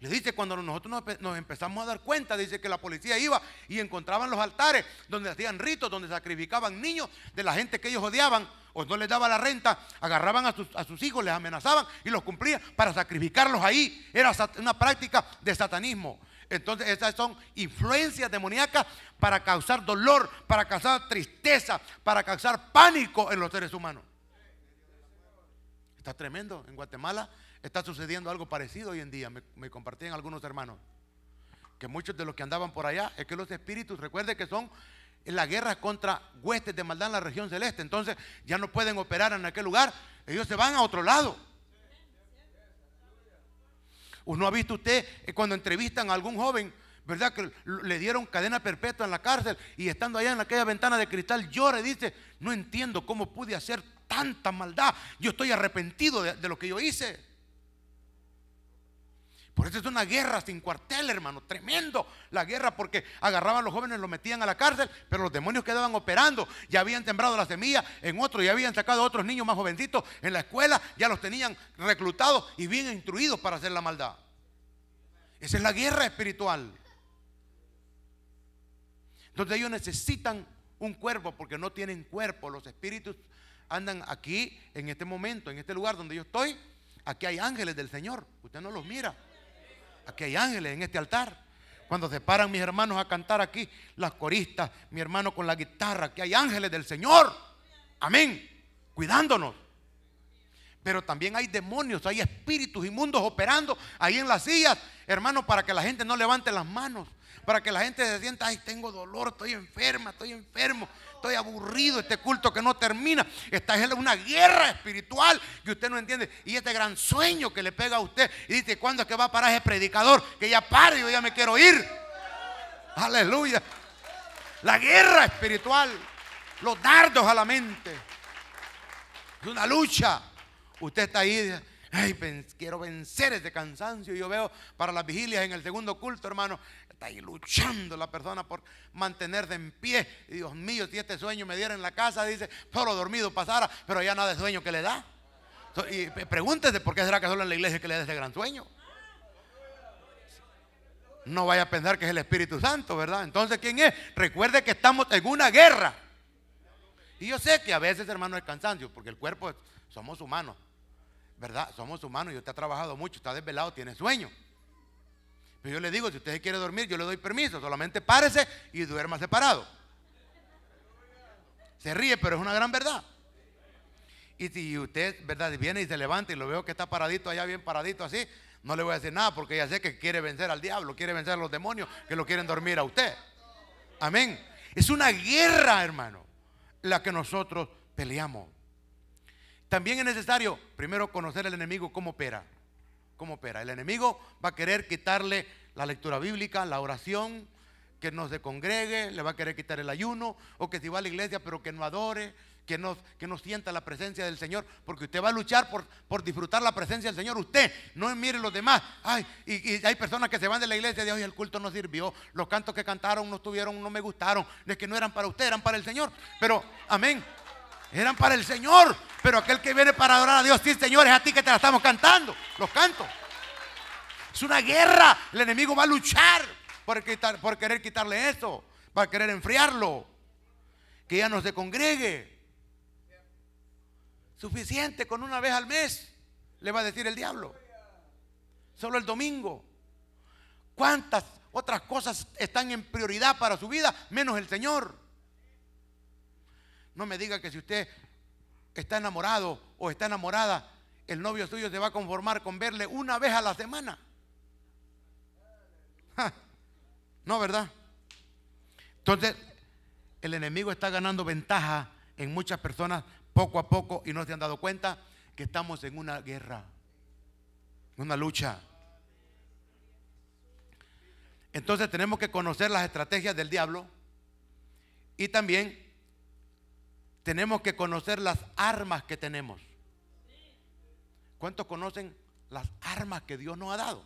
Les dice, cuando nosotros nos empezamos a dar cuenta, dice que la policía iba y encontraban los altares donde hacían ritos, donde sacrificaban niños de la gente que ellos odiaban o no les daba la renta, agarraban a sus, a sus hijos, les amenazaban y los cumplían para sacrificarlos ahí. Era una práctica de satanismo. Entonces esas son influencias demoníacas para causar dolor, para causar tristeza, para causar pánico en los seres humanos. Está tremendo. En Guatemala Está sucediendo algo parecido hoy en día. Me, compartían algunos hermanos. Que muchos de los que andaban por allá es que los espíritus, recuerde que son en la guerra contra huestes de maldad en la región celeste. Entonces ya no pueden operar en aquel lugar. Ellos se van a otro lado. ¿No ha visto usted cuando entrevistan a algún joven, verdad? Que le dieron cadena perpetua en la cárcel y estando allá en aquella ventana de cristal llora y dice, no entiendo cómo pude hacer tanta maldad. Yo estoy arrepentido de lo que yo hice. Por eso es una guerra sin cuartel, hermano. Tremendo la guerra porque agarraban a los jóvenes, los metían a la cárcel, pero los demonios quedaban operando. Ya habían sembrado la semilla en otro, ya habían sacado a otros niños más jovencitos en la escuela, ya los tenían reclutados y bien instruidos para hacer la maldad. Esa es la guerra espiritual. Entonces ellos necesitan un cuerpo porque no tienen cuerpo. Los espíritus andan aquí en este momento, en este lugar donde yo estoy. Aquí hay ángeles del Señor. Usted no los mira. Aquí hay ángeles en este altar. Cuando se paran mis hermanos a cantar aquí, las coristas, mi hermano con la guitarra, aquí hay ángeles del Señor. Amén. Cuidándonos. Pero también hay demonios, hay espíritus inmundos operando ahí en las sillas, hermano, para que la gente no levante las manos, para que la gente se sienta, ay, tengo dolor, estoy enferma, estoy enfermo estoy aburrido, este culto que no termina, esta es una guerra espiritual que usted no entiende. Y este gran sueño que le pega a usted y dice, ¿cuándo es que va a parar ese predicador? Que ya pare, yo ya me quiero ir. Aleluya. La guerra espiritual, los dardos a la mente. Es una lucha. Usted está ahí. Ay, quiero vencer este cansancio. Yo veo para las vigilias en el segundo culto, hermano, Está ahí luchando la persona por mantenerse en pie. Dios mío, si este sueño me diera en la casa, dice, solo dormido pasara, pero ya nada de sueño que le da. Y pregúntese, ¿por qué será que solo en la iglesia que le da ese gran sueño? No vaya a pensar que es el Espíritu Santo, ¿verdad? Entonces, ¿quién es? Recuerde que estamos en una guerra. Y yo sé que a veces, hermano, es cansancio, porque el cuerpo, somos humanos, ¿verdad? Somos humanos y usted ha trabajado mucho, está desvelado, tiene sueño. Pero yo le digo, si usted quiere dormir, yo le doy permiso, solamente párese y duerma separado. Se ríe, pero es una gran verdad. Y si usted, ¿verdad? viene y se levanta y lo veo que está paradito allá, bien paradito así, no le voy a decir nada porque ya sé que quiere vencer al diablo, quiere vencer a los demonios que lo quieren dormir a usted. Amén. Es una guerra, hermano, la que nosotros peleamos. También es necesario, primero, conocer al enemigo cómo opera cómo opera. El enemigo va a querer quitarle la lectura bíblica, la oración, que no se congregue, le va a querer quitar el ayuno, o que si va a la iglesia pero que no adore, que no, que sienta la presencia del Señor, porque usted va a luchar por, por disfrutar la presencia del Señor. Usted no mire los demás. Ay, y, hay personas que se van de la iglesia y dicen, el culto no sirvió, los cantos que cantaron no estuvieron, no me gustaron, es que no eran para usted, eran para el Señor. Pero, amén. Eran para el Señor. Pero aquel que viene para adorar a Dios, sí, Señor, es a ti que te la estamos cantando. Los canto Es una guerra. El enemigo va a luchar por, por querer quitarle eso. Para querer enfriarlo. Que ya no se congregue. Suficiente con una vez al mes. Le va a decir el diablo. Solo el domingo. ¿Cuántas otras cosas están en prioridad para su vida? Menos el Señor. No me diga que si usted está enamorado o está enamorada, el novio suyo se va a conformar con verle una vez a la semana. no, ¿verdad? Entonces, el enemigo está ganando ventaja en muchas personas poco a poco y no se han dado cuenta que estamos en una guerra, una lucha. Entonces tenemos que conocer las estrategias del diablo y también tenemos que conocer las armas que tenemos. ¿Cuántos conocen las armas que Dios nos ha dado?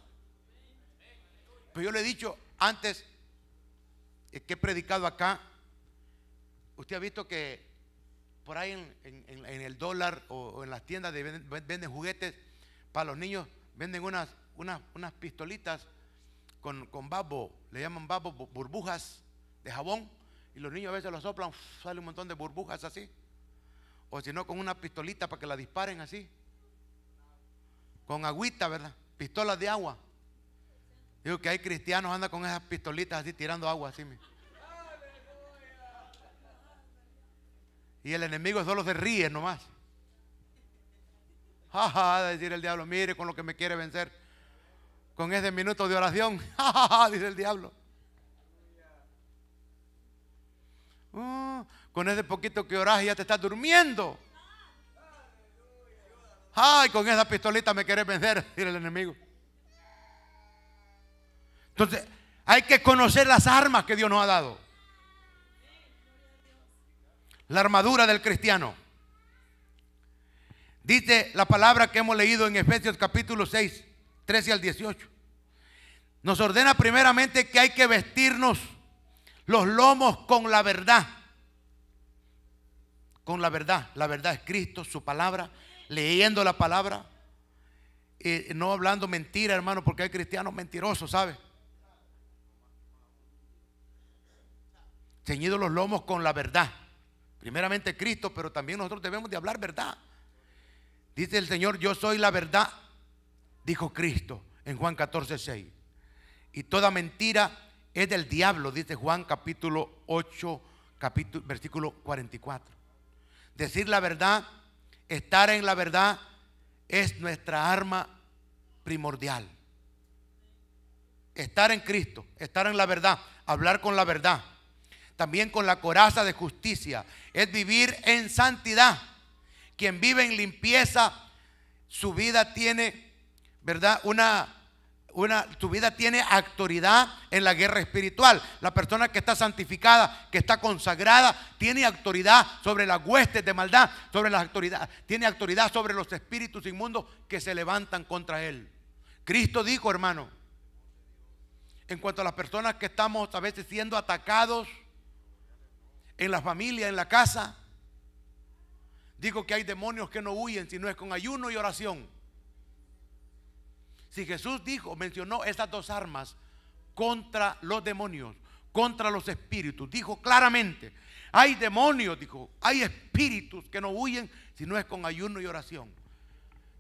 Pero yo le he dicho antes eh, que he predicado acá, usted ha visto que por ahí en, el dólar o, en las tiendas venden, juguetes para los niños, venden unas, unas, unas pistolitas con, con babo, le llaman babo burbujas de jabón y los niños a veces lo soplan, sale un montón de burbujas así. O si no, con una pistolita para que la disparen así. Con agüita, ¿verdad? Pistolas de agua. Digo que hay cristianos andan con esas pistolitas así tirando agua así. Y el enemigo solo se ríe nomás. Jaja, decir el diablo, mire con lo que me quiere vencer. Con ese minuto de oración, jaja *laughs* dice el diablo. Mm, con ese poquito que oras ya te estás durmiendo. Ay, con esa pistolita me querés vencer, *laughs* dice el enemigo. Entonces, hay que conocer las armas que Dios nos ha dado. La armadura del cristiano. Dice la palabra que hemos leído en Efesios capítulo 6, 13 al 18. Nos ordena primeramente que hay que vestirnos los lomos con la verdad. Con la verdad. La verdad es Cristo, su palabra, leyendo la palabra. y eh, no hablando mentira, hermano, porque hay cristianos mentirosos, ¿sabe? Ceñidos los lomos con la verdad. Primeramente Cristo, pero también nosotros debemos de hablar verdad. Dice el Señor, yo soy la verdad, dijo Cristo en Juan 14, 6. Y toda mentira es del diablo, dice Juan capítulo 8, capítulo, versículo 44. Decir la verdad, estar en la verdad, es nuestra arma primordial. Estar en Cristo, estar en la verdad, hablar con la verdad, también con la coraza de justicia, es vivir en santidad. Quien vive en limpieza, su vida tiene, ¿verdad? Una su tu vida tiene autoridad en la guerra espiritual. La persona que está santificada, que está consagrada, tiene autoridad sobre las huestes de maldad, sobre las autoridades, tiene autoridad sobre los espíritus inmundos que se levantan contra él. Cristo dijo, hermano, en cuanto a las personas que estamos a veces siendo atacados en la familia, en la casa, digo que hay demonios que no huyen si no es con ayuno y oración. Si Jesús dijo, mencionó estas dos armas contra los demonios, contra los espíritus, dijo claramente, hay demonios, dijo, hay espíritus que no huyen si no es con ayuno y oración.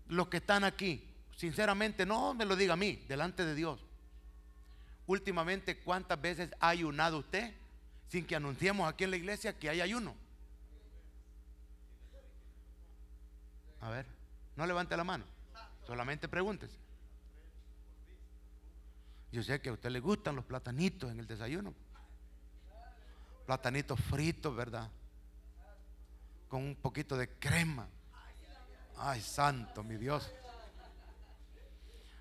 Los que están aquí, sinceramente, no me lo diga a mí, delante de Dios. Últimamente, ¿cuántas veces ha ayunado usted sin que anunciemos aquí en la iglesia que hay ayuno? A ver, no levante la mano, solamente pregúntese. Yo sé que a usted le gustan los platanitos en el desayuno. Platanitos fritos, ¿verdad? Con un poquito de crema. Ay, santo, mi Dios.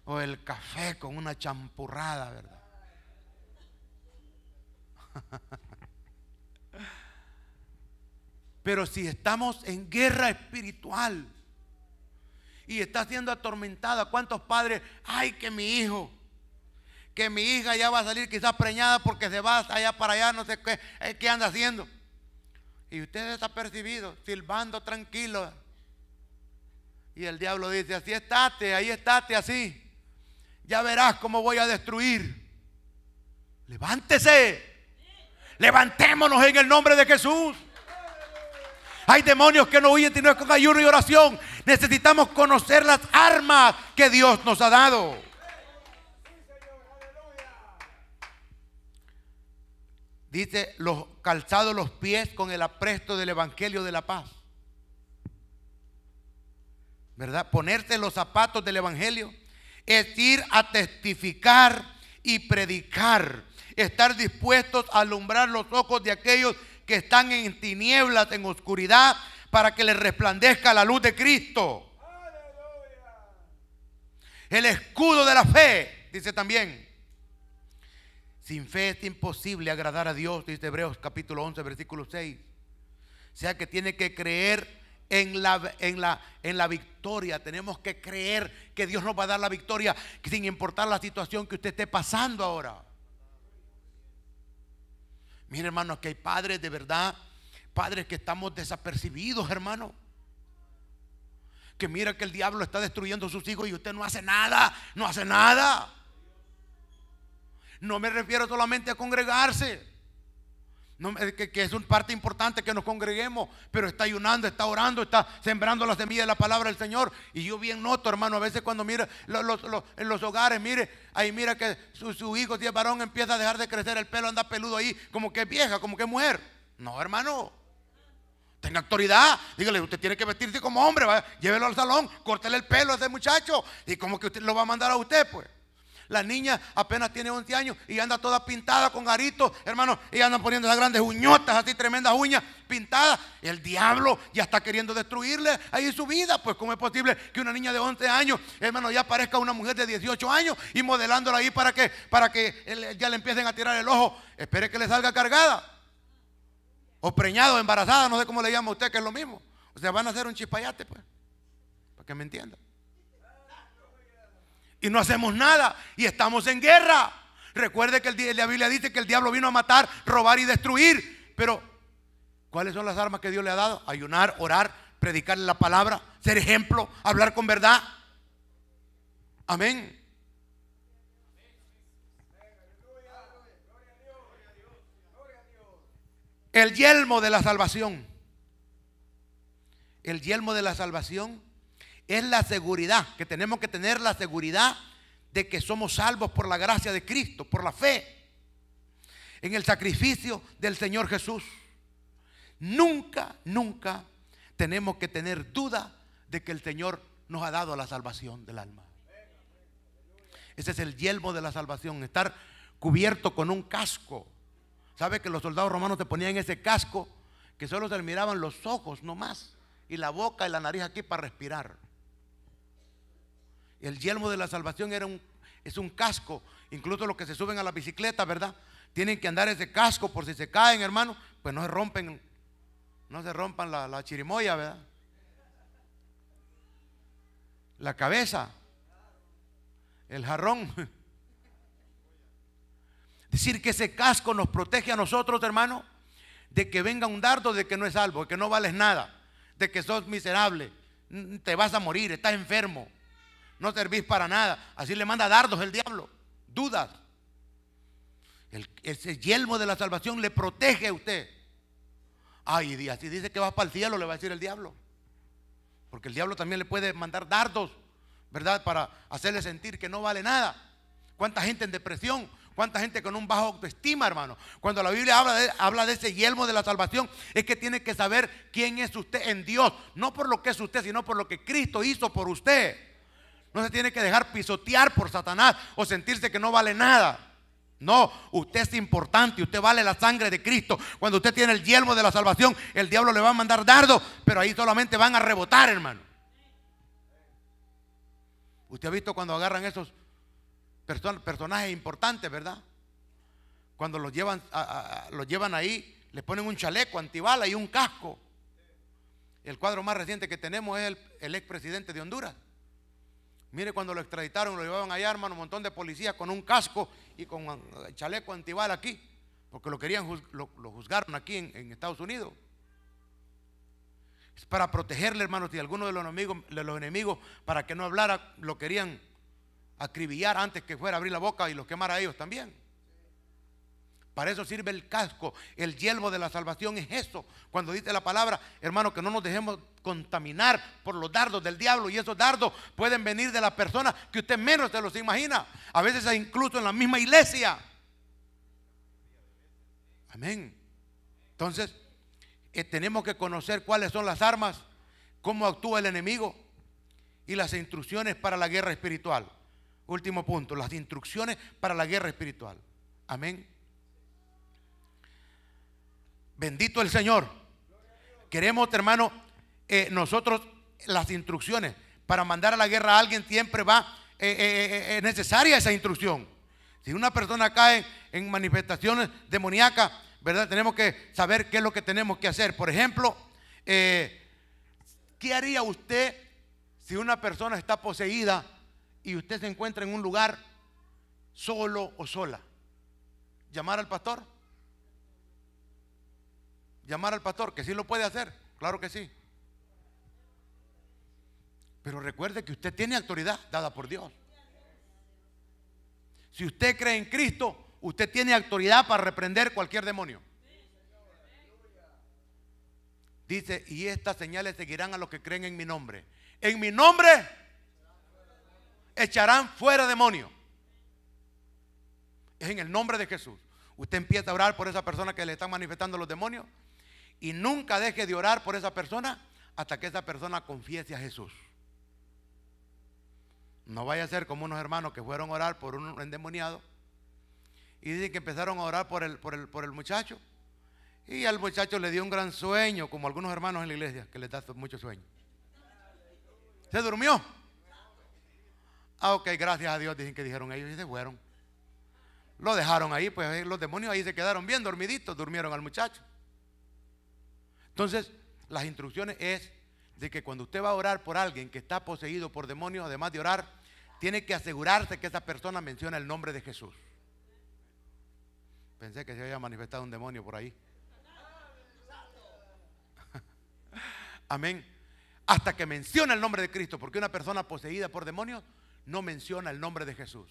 O el café con una champurrada, ¿verdad? Pero si estamos en guerra espiritual y está siendo atormentada, ¿cuántos padres? Ay, que mi hijo que mi hija ya va a salir quizás preñada porque se va allá para allá, no sé qué, eh, qué anda haciendo. Y usted está percibido, silbando tranquilo. Y el diablo dice, así estate, ahí estate así. Ya verás cómo voy a destruir. Levántese. Levantémonos en el nombre de Jesús. Hay demonios que no huyen, sino con ayuno y oración. Necesitamos conocer las armas que Dios nos ha dado. Dice, los calzados los pies con el apresto del Evangelio de la Paz. ¿Verdad? Ponerte los zapatos del Evangelio es ir a testificar y predicar. Estar dispuestos a alumbrar los ojos de aquellos que están en tinieblas, en oscuridad, para que les resplandezca la luz de Cristo. ¡Aleluya! El escudo de la fe, dice también. Sin fe es imposible agradar a Dios, dice Hebreos capítulo 11, versículo 6. O sea que tiene que creer en la, en, la, en la victoria. Tenemos que creer que Dios nos va a dar la victoria sin importar la situación que usted esté pasando ahora. Mire hermanos, que hay padres de verdad, padres que estamos desapercibidos, hermano. Que mira que el diablo está destruyendo a sus hijos y usted no hace nada, no hace nada. No me refiero solamente a congregarse. No, eh, que, es una parte importante que nos congreguemos, pero está ayunando, está orando, está sembrando las semillas de la palabra del Señor. Y yo bien noto, hermano, a veces cuando mira en los hogares, mire, ahí mira que su, hijo, si es varón, empieza a dejar de crecer el pelo, anda peludo ahí, como que es vieja, como que es mujer. No, hermano. Tenga autoridad, dígale, usted tiene que vestirse como hombre, llévelo al salón, córtele el pelo a ese muchacho. ¿Y como que usted lo va a mandar a usted, pues? La niña apenas tiene 11 años y anda toda pintada con garitos, hermano, y anda poniendo las grandes uñotas, así tremendas uñas pintadas. El diablo ya está queriendo destruirle ahí su vida. Pues, ¿cómo es posible que una niña de 11 años, hermano, ya parezca una mujer de 18 años y modelándola ahí para que, para que ya le empiecen a tirar el ojo? Espere que le salga cargada. O preñado, embarazada, no sé cómo le llama a usted, que es lo mismo. O sea, van a hacer un chispayate, pues, para que me entiendan y no hacemos nada y estamos en guerra. Recuerde que el, la Biblia dice que el diablo vino a matar, robar y destruir. Pero, ¿cuáles son las armas que Dios le ha dado? Ayunar, orar, predicarle la palabra, ser ejemplo, hablar con verdad. Amén. El yelmo de la salvación. El yelmo de la salvación es la seguridad, que tenemos que tener la seguridad de que somos salvos por la gracia de Cristo, por la fe, en el sacrificio del Señor Jesús. Nunca, nunca tenemos que tener duda de que el Señor nos ha dado la salvación del alma. Ese es el yelmo de la salvación, estar cubierto con un casco. ¿Sabe que los soldados romanos te ponían ese casco que solo se miraban los ojos nomás y la boca y la nariz aquí para respirar? El yelmo de la salvación era un, es un casco. Incluso los que se suben a la bicicleta, ¿verdad? Tienen que andar ese casco por si se caen, hermano. Pues no se rompen, no se rompan la, la chirimoya, ¿verdad? La cabeza, el jarrón. Decir que ese casco nos protege a nosotros, hermano, de que venga un dardo, de que no es salvo, de que no vales nada, de que sos miserable, te vas a morir, estás enfermo no servís para nada. Así le manda dardos el diablo, dudas. ese yelmo de la salvación le protege a usted. Ay, y así dice que va para el cielo, le va a decir el diablo. Porque el diablo también le puede mandar dardos, ¿verdad? Para hacerle sentir que no vale nada. ¿Cuánta gente en depresión? ¿Cuánta gente con un bajo autoestima, hermano? Cuando la Biblia habla habla de ese yelmo de la salvación, es que tiene que saber quién es usted en Dios. No por lo que es usted, sino por lo que Cristo hizo por usted. No se tiene que dejar pisotear por Satanás o sentirse que no vale nada. No, usted es importante, usted vale la sangre de Cristo. Cuando usted tiene el yelmo de la salvación, el diablo le va a mandar dardo, pero ahí solamente van a rebotar, hermano. Usted ha visto cuando agarran esos personajes importantes, ¿verdad? Cuando los llevan, los llevan ahí, les ponen un chaleco antibala y un casco. El cuadro más reciente que tenemos es el, el expresidente de Honduras. Mire, cuando lo extraditaron, lo llevaban allá, hermano, un montón de policías con un casco y con chaleco antibal aquí, porque lo querían, lo, juzgaron aquí en, Estados Unidos. Es para protegerle, hermanos, de algunos de los enemigos, de los enemigos, para que no hablara, lo querían acribillar antes que fuera a abrir la boca y los quemara a ellos también. Para eso sirve el casco, el yelmo de la salvación es eso. Cuando dice la palabra, hermano, que no nos dejemos contaminar por los dardos del diablo y esos dardos pueden venir de las personas que usted menos se los imagina. A veces incluso en la misma iglesia. Amén. Entonces, eh, tenemos que conocer cuáles son las armas, cómo actúa el enemigo y las instrucciones para la guerra espiritual. Último punto, las instrucciones para la guerra espiritual. Amén. Bendito el Señor. Queremos, hermano, eh, nosotros las instrucciones para mandar a la guerra a alguien siempre va eh, eh, Es necesaria esa instrucción. Si una persona cae en manifestaciones demoníacas, ¿verdad? Tenemos que saber qué es lo que tenemos que hacer. Por ejemplo, ¿qué haría usted si una persona está poseída y usted se encuentra en un lugar solo o sola? ¿Llamar al pastor? llamar al pastor, que sí lo puede hacer, claro que sí. Pero recuerde que usted tiene autoridad dada por Dios. Si usted cree en Cristo, usted tiene autoridad para reprender cualquier demonio. Dice, y estas señales seguirán a los que creen en mi nombre. En mi nombre echarán fuera demonio. Es en el nombre de Jesús. Usted empieza a orar por esa persona que le están manifestando los demonios y nunca deje de orar por esa persona hasta que esa persona confiese a Jesús. No vaya a ser como unos hermanos que fueron a orar por un endemoniado y dicen que empezaron a orar por el, por el, por el muchacho. Y al muchacho le dio un gran sueño, como algunos hermanos en la iglesia, que les da mucho sueño. ¿Se durmió? Ah, ok, gracias a Dios, dicen que dijeron ellos y se fueron. Lo dejaron ahí, pues los demonios ahí se quedaron bien dormiditos, durmieron al muchacho. Entonces, las instrucciones es de que cuando usted va a orar por alguien que está poseído por demonios, además de orar, tiene que asegurarse que esa persona menciona el nombre de Jesús. Pensé que se había manifestado un demonio por ahí. *laughs* Amén. Hasta que menciona el nombre de Cristo, porque una persona poseída por demonios no menciona el nombre de Jesús.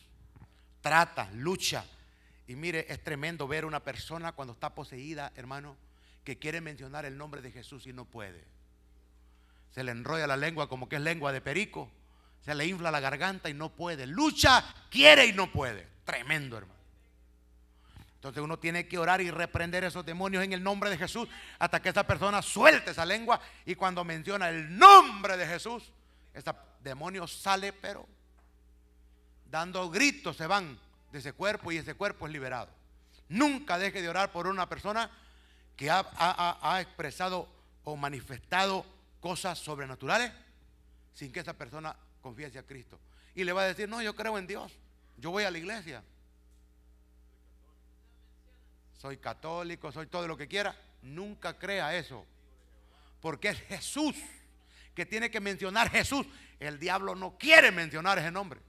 Trata, lucha. Y mire, es tremendo ver una persona cuando está poseída, hermano, que quiere mencionar el nombre de Jesús y no puede. Se le enrolla la lengua como que es lengua de perico. Se le infla la garganta y no puede. Lucha, quiere y no puede. Tremendo, hermano. Entonces uno tiene que orar y reprender esos demonios en el nombre de Jesús hasta que esa persona suelte esa lengua y cuando menciona el nombre de Jesús, ese demonio sale, pero dando gritos se van de ese cuerpo y ese cuerpo es liberado. Nunca deje de orar por una persona que ha, expresado o manifestado cosas sobrenaturales sin que esa persona confiese a Cristo. Y le va a decir, no, yo creo en Dios, yo voy a la iglesia. Soy católico, soy todo lo que quiera. Nunca crea eso. Porque es Jesús que tiene que mencionar Jesús. El diablo no quiere mencionar ese nombre.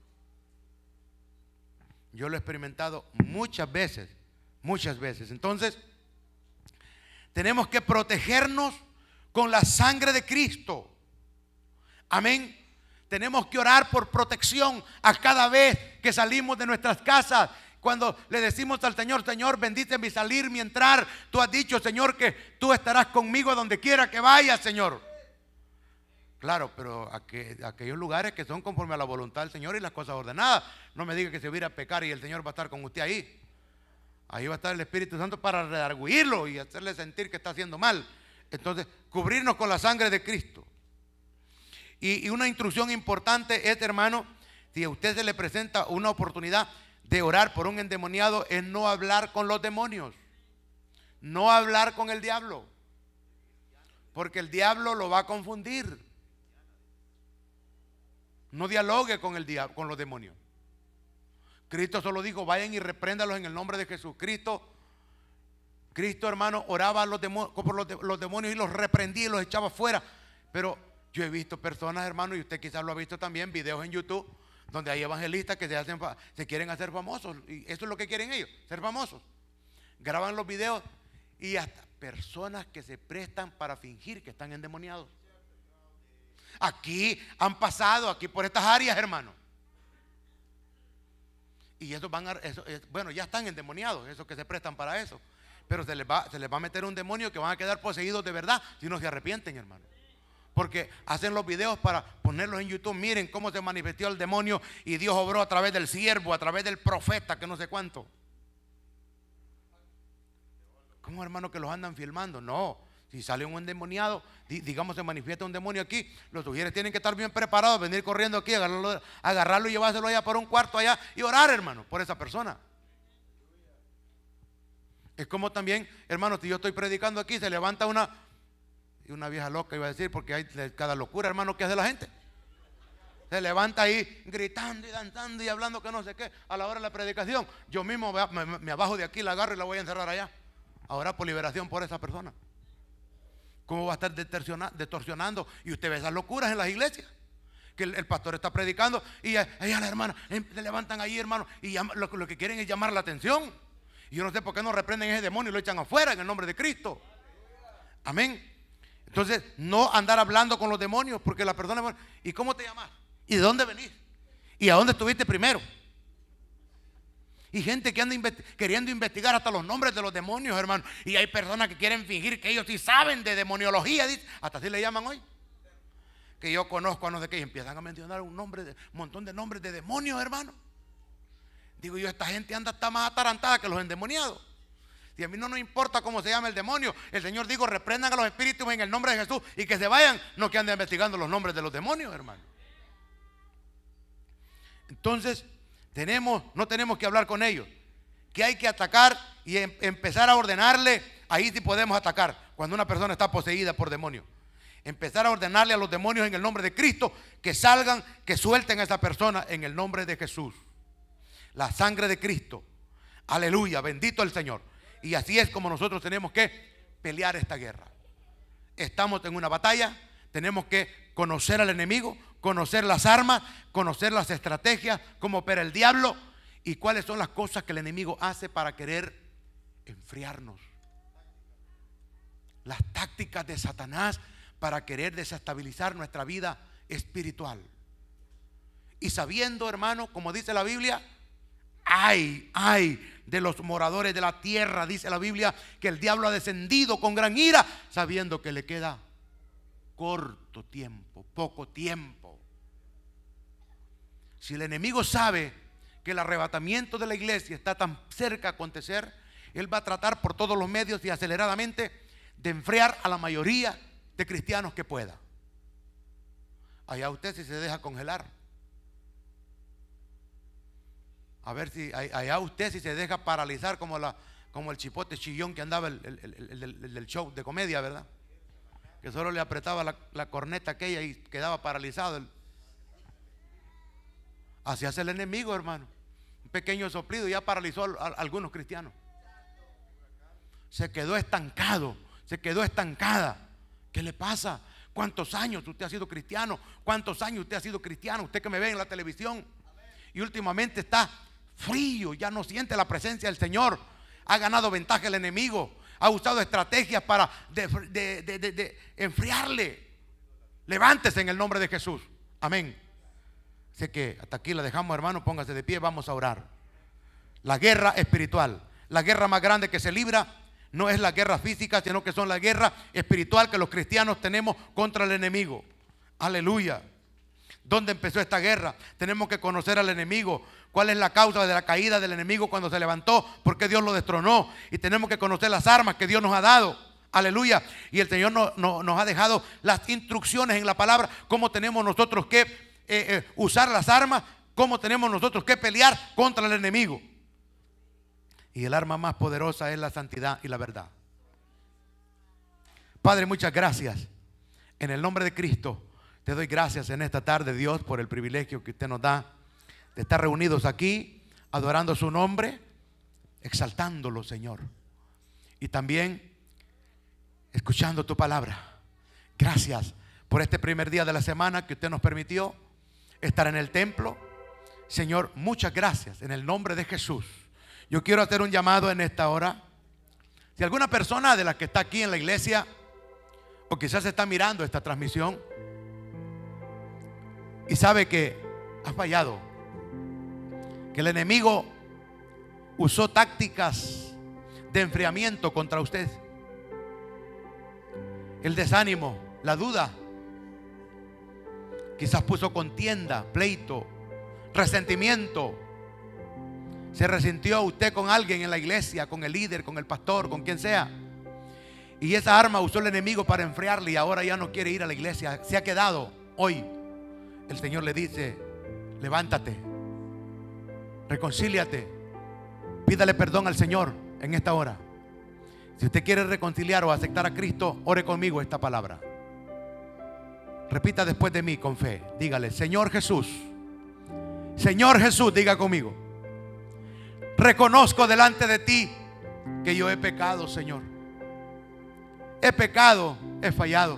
Yo lo he experimentado muchas veces, muchas veces. Entonces, tenemos que protegernos con la sangre de Cristo. Amén. Tenemos que orar por protección a cada vez que salimos de nuestras casas. Cuando le decimos al Señor, Señor, bendice mi salir, mi entrar. Tú has dicho, Señor, que tú estarás conmigo a donde quiera que vaya, Señor. Claro, pero aquellos lugares que son conforme a la voluntad del Señor y las cosas ordenadas. No me diga que se hubiera a pecar y el Señor va a estar con usted ahí. Ahí va a estar el Espíritu Santo para redarguirlo y hacerle sentir que está haciendo mal. Entonces, cubrirnos con la sangre de Cristo. Y, una instrucción importante es, hermano, si a usted se le presenta una oportunidad de orar por un endemoniado, es no hablar con los demonios. No hablar con el diablo. Porque el diablo lo va a confundir. No dialogue con, el diablo, con los demonios. Cristo solo dijo, vayan y repréndalos en el nombre de Jesucristo. Cristo, hermano, oraba los demonios, por los, demonios y los reprendía y los echaba fuera. Pero yo he visto personas, hermano, y usted quizás lo ha visto también, videos en YouTube, donde hay evangelistas que se, hacen, se quieren hacer famosos. Y eso es lo que quieren ellos, ser famosos. Graban los videos y hasta personas que se prestan para fingir que están endemoniados. Aquí han pasado, aquí por estas áreas, hermano. Y esos van a, eh, bueno, ya están endemoniados, esos que se prestan para eso. Pero se les, va, se les va a meter un demonio que van a quedar poseídos de verdad si no se arrepienten, hermano. Porque hacen los videos para ponerlos en YouTube. Miren cómo se manifestó el demonio y Dios obró a través del siervo, a través del profeta, que no sé cuánto. ¿Cómo hermano que los andan filmando? No, si sale un endemoniado, digamos se manifiesta un demonio aquí, los sugieres tienen que estar bien preparados, venir corriendo aquí, agarrarlo, y llevárselo allá por un cuarto allá y orar, hermano, por esa persona. Es como también, hermano, si yo estoy predicando aquí, se levanta una, una vieja loca, iba a decir, porque hay cada locura, hermano, que hace la gente. Se levanta ahí gritando y danzando y hablando que no sé qué a la hora de la predicación. Yo mismo me, me abajo de aquí, la agarro y la voy a encerrar allá. Ahora por liberación por esa persona. ¿Cómo va a estar distorsionando? Y usted ve esas locuras en las iglesias. Que el, pastor está predicando y ella, la hermana, se em, levantan ahí, hermano, y lo, lo, que quieren es llamar la atención. Y yo no sé por qué no reprenden ese demonio y lo echan afuera en el nombre de Cristo. Amén. Entonces, no andar hablando con los demonios, porque la persona. ¿Y cómo te llamas? ¿Y de dónde venís? ¿Y a dónde estuviste primero? Y gente que anda queriendo investigar hasta los nombres de los demonios, hermano. Y hay personas que quieren fingir que ellos sí saben de demoniología, hasta así le llaman hoy. Que yo conozco a no sé qué, empiezan a mencionar un nombre, un montón de nombres de demonios, hermano. Digo yo, esta gente anda hasta más atarantada que los endemoniados. Y a mí no nos importa cómo se llama el demonio. El Señor digo, reprendan a los espíritus en el nombre de Jesús y que se vayan, no que anden investigando los nombres de los demonios, hermano. Entonces, tenemos, no tenemos que hablar con ellos. Que hay que atacar y em, empezar a ordenarle. Ahí sí podemos atacar cuando una persona está poseída por demonios. Empezar a ordenarle a los demonios en el nombre de Cristo que salgan, que suelten a esa persona en el nombre de Jesús. La sangre de Cristo. Aleluya, bendito el Señor. Y así es como nosotros tenemos que pelear esta guerra. Estamos en una batalla, tenemos que conocer al enemigo, conocer las armas, conocer las estrategias, cómo opera el diablo y cuáles son las cosas que el enemigo hace para querer enfriarnos. Las tácticas de Satanás para querer desestabilizar nuestra vida espiritual. Y sabiendo, hermano, como dice la Biblia, ay, ay de los moradores de la tierra, dice la Biblia, que el diablo ha descendido con gran ira, sabiendo que le queda corto tiempo, poco tiempo si el enemigo sabe que el arrebatamiento de la iglesia está tan cerca a acontecer, él va a tratar por todos los medios y aceleradamente de enfriar a la mayoría de cristianos que pueda. Allá usted si se deja congelar. A ver si allá usted si se deja paralizar como, la, como el chipote chillón que andaba el, el, show de comedia, ¿verdad? Que solo le apretaba la, corneta aquella y quedaba paralizado Así hace el enemigo, hermano. Un pequeño soplido ya paralizó a algunos cristianos. Se quedó estancado, se quedó estancada. ¿Qué le pasa? ¿Cuántos años usted ha sido cristiano? ¿Cuántos años usted ha sido cristiano? Usted que me ve en la televisión. Y últimamente está frío, ya no siente la presencia del Señor. Ha ganado ventaja el enemigo. Ha usado estrategias para enfriarle. Levántese en el nombre de Jesús. Amén. Sé que hasta aquí la dejamos, hermano. Póngase de pie, vamos a orar. La guerra espiritual. La guerra más grande que se libra no es la guerra física, sino que son la guerra espiritual que los cristianos tenemos contra el enemigo. Aleluya. ¿Dónde empezó esta guerra? Tenemos que conocer al enemigo. ¿Cuál es la causa de la caída del enemigo cuando se levantó? ¿Por qué Dios lo destronó? Y tenemos que conocer las armas que Dios nos ha dado. Aleluya. Y el Señor nos ha dejado las instrucciones en la palabra, cómo tenemos nosotros que eh, eh, usar las armas, como tenemos nosotros que pelear contra el enemigo? Y el arma más poderosa es la santidad y la verdad. Padre, muchas gracias. En el nombre de Cristo, te doy gracias en esta tarde, Dios, por el privilegio que usted nos da de estar reunidos aquí, adorando su nombre, exaltándolo, Señor. Y también escuchando tu palabra. Gracias por este primer día de la semana que usted nos permitió estar en el templo. Señor, muchas gracias en el nombre de Jesús. Yo quiero hacer un llamado en esta hora. Si alguna persona de la que está aquí en la iglesia o quizás está mirando esta transmisión y sabe que ha fallado, que el enemigo usó tácticas de enfriamiento contra usted, el desánimo, la duda, Quizás puso contienda, pleito, resentimiento. Se resintió usted con alguien en la iglesia, con el líder, con el pastor, con quien sea. Y esa arma usó el enemigo para enfriarle y ahora ya no quiere ir a la iglesia. Se ha quedado hoy. El Señor le dice, levántate, reconcíliate, pídale perdón al Señor en esta hora. Si usted quiere reconciliar o aceptar a Cristo, ore conmigo esta palabra. Repita después de mí con fe. Dígale, Señor Jesús. Señor Jesús, diga conmigo. Reconozco delante de ti que yo he pecado, Señor. He pecado, he fallado.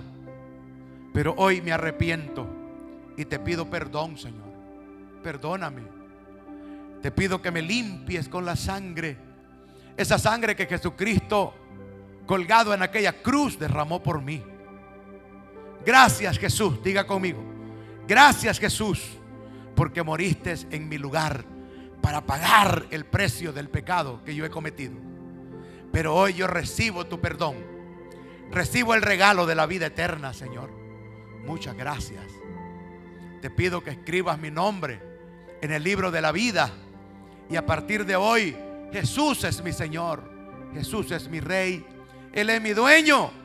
Pero hoy me arrepiento y te pido perdón, Señor. Perdóname. Te pido que me limpies con la sangre. Esa sangre que Jesucristo colgado en aquella cruz derramó por mí. Gracias Jesús, diga conmigo. Gracias Jesús, porque moriste en mi lugar para pagar el precio del pecado que yo he cometido. Pero hoy yo recibo tu perdón. Recibo el regalo de la vida eterna, Señor. Muchas gracias. Te pido que escribas mi nombre en el libro de la vida. Y a partir de hoy, Jesús es mi Señor. Jesús es mi Rey. Él es mi dueño.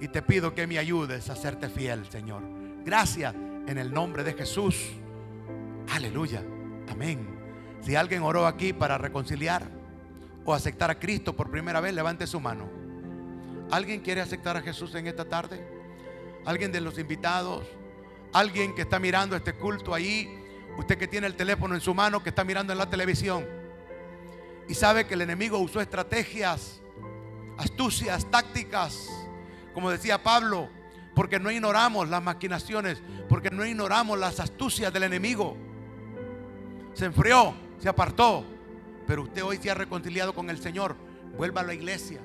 Y te pido que me ayudes a hacerte fiel, Señor. Gracias en el nombre de Jesús. Aleluya. Amén. Si alguien oró aquí para reconciliar o aceptar a Cristo por primera vez, levante su mano. ¿Alguien quiere aceptar a Jesús en esta tarde? ¿Alguien de los invitados? ¿Alguien que está mirando este culto ahí? Usted que tiene el teléfono en su mano, que está mirando en la televisión. Y sabe que el enemigo usó estrategias, astucias, tácticas como decía Pablo, porque no ignoramos las maquinaciones, porque no ignoramos las astucias del enemigo. Se enfrió, se apartó, pero usted hoy se ha reconciliado con el Señor. Vuelva a la iglesia.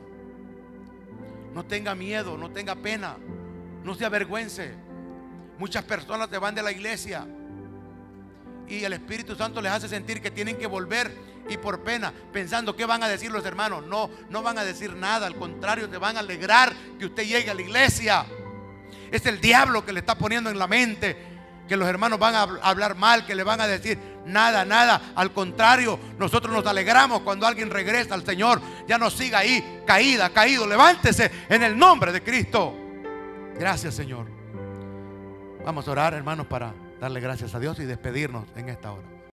No tenga miedo, no tenga pena, no se avergüence. Muchas personas te van de la iglesia y el Espíritu Santo les hace sentir que tienen que volver y por pena, pensando que van a decir los hermanos. No, no van a decir nada, al contrario, te van a alegrar que usted llegue a la iglesia. Es el diablo que le está poniendo en la mente que los hermanos van a hablar mal, que le van a decir nada, nada. Al contrario, nosotros nos alegramos cuando alguien regresa al Señor. Ya no siga ahí, caída, caído. Levántese en el nombre de Cristo. Gracias, Señor. Vamos a orar, hermanos, para darle gracias a Dios y despedirnos en esta hora.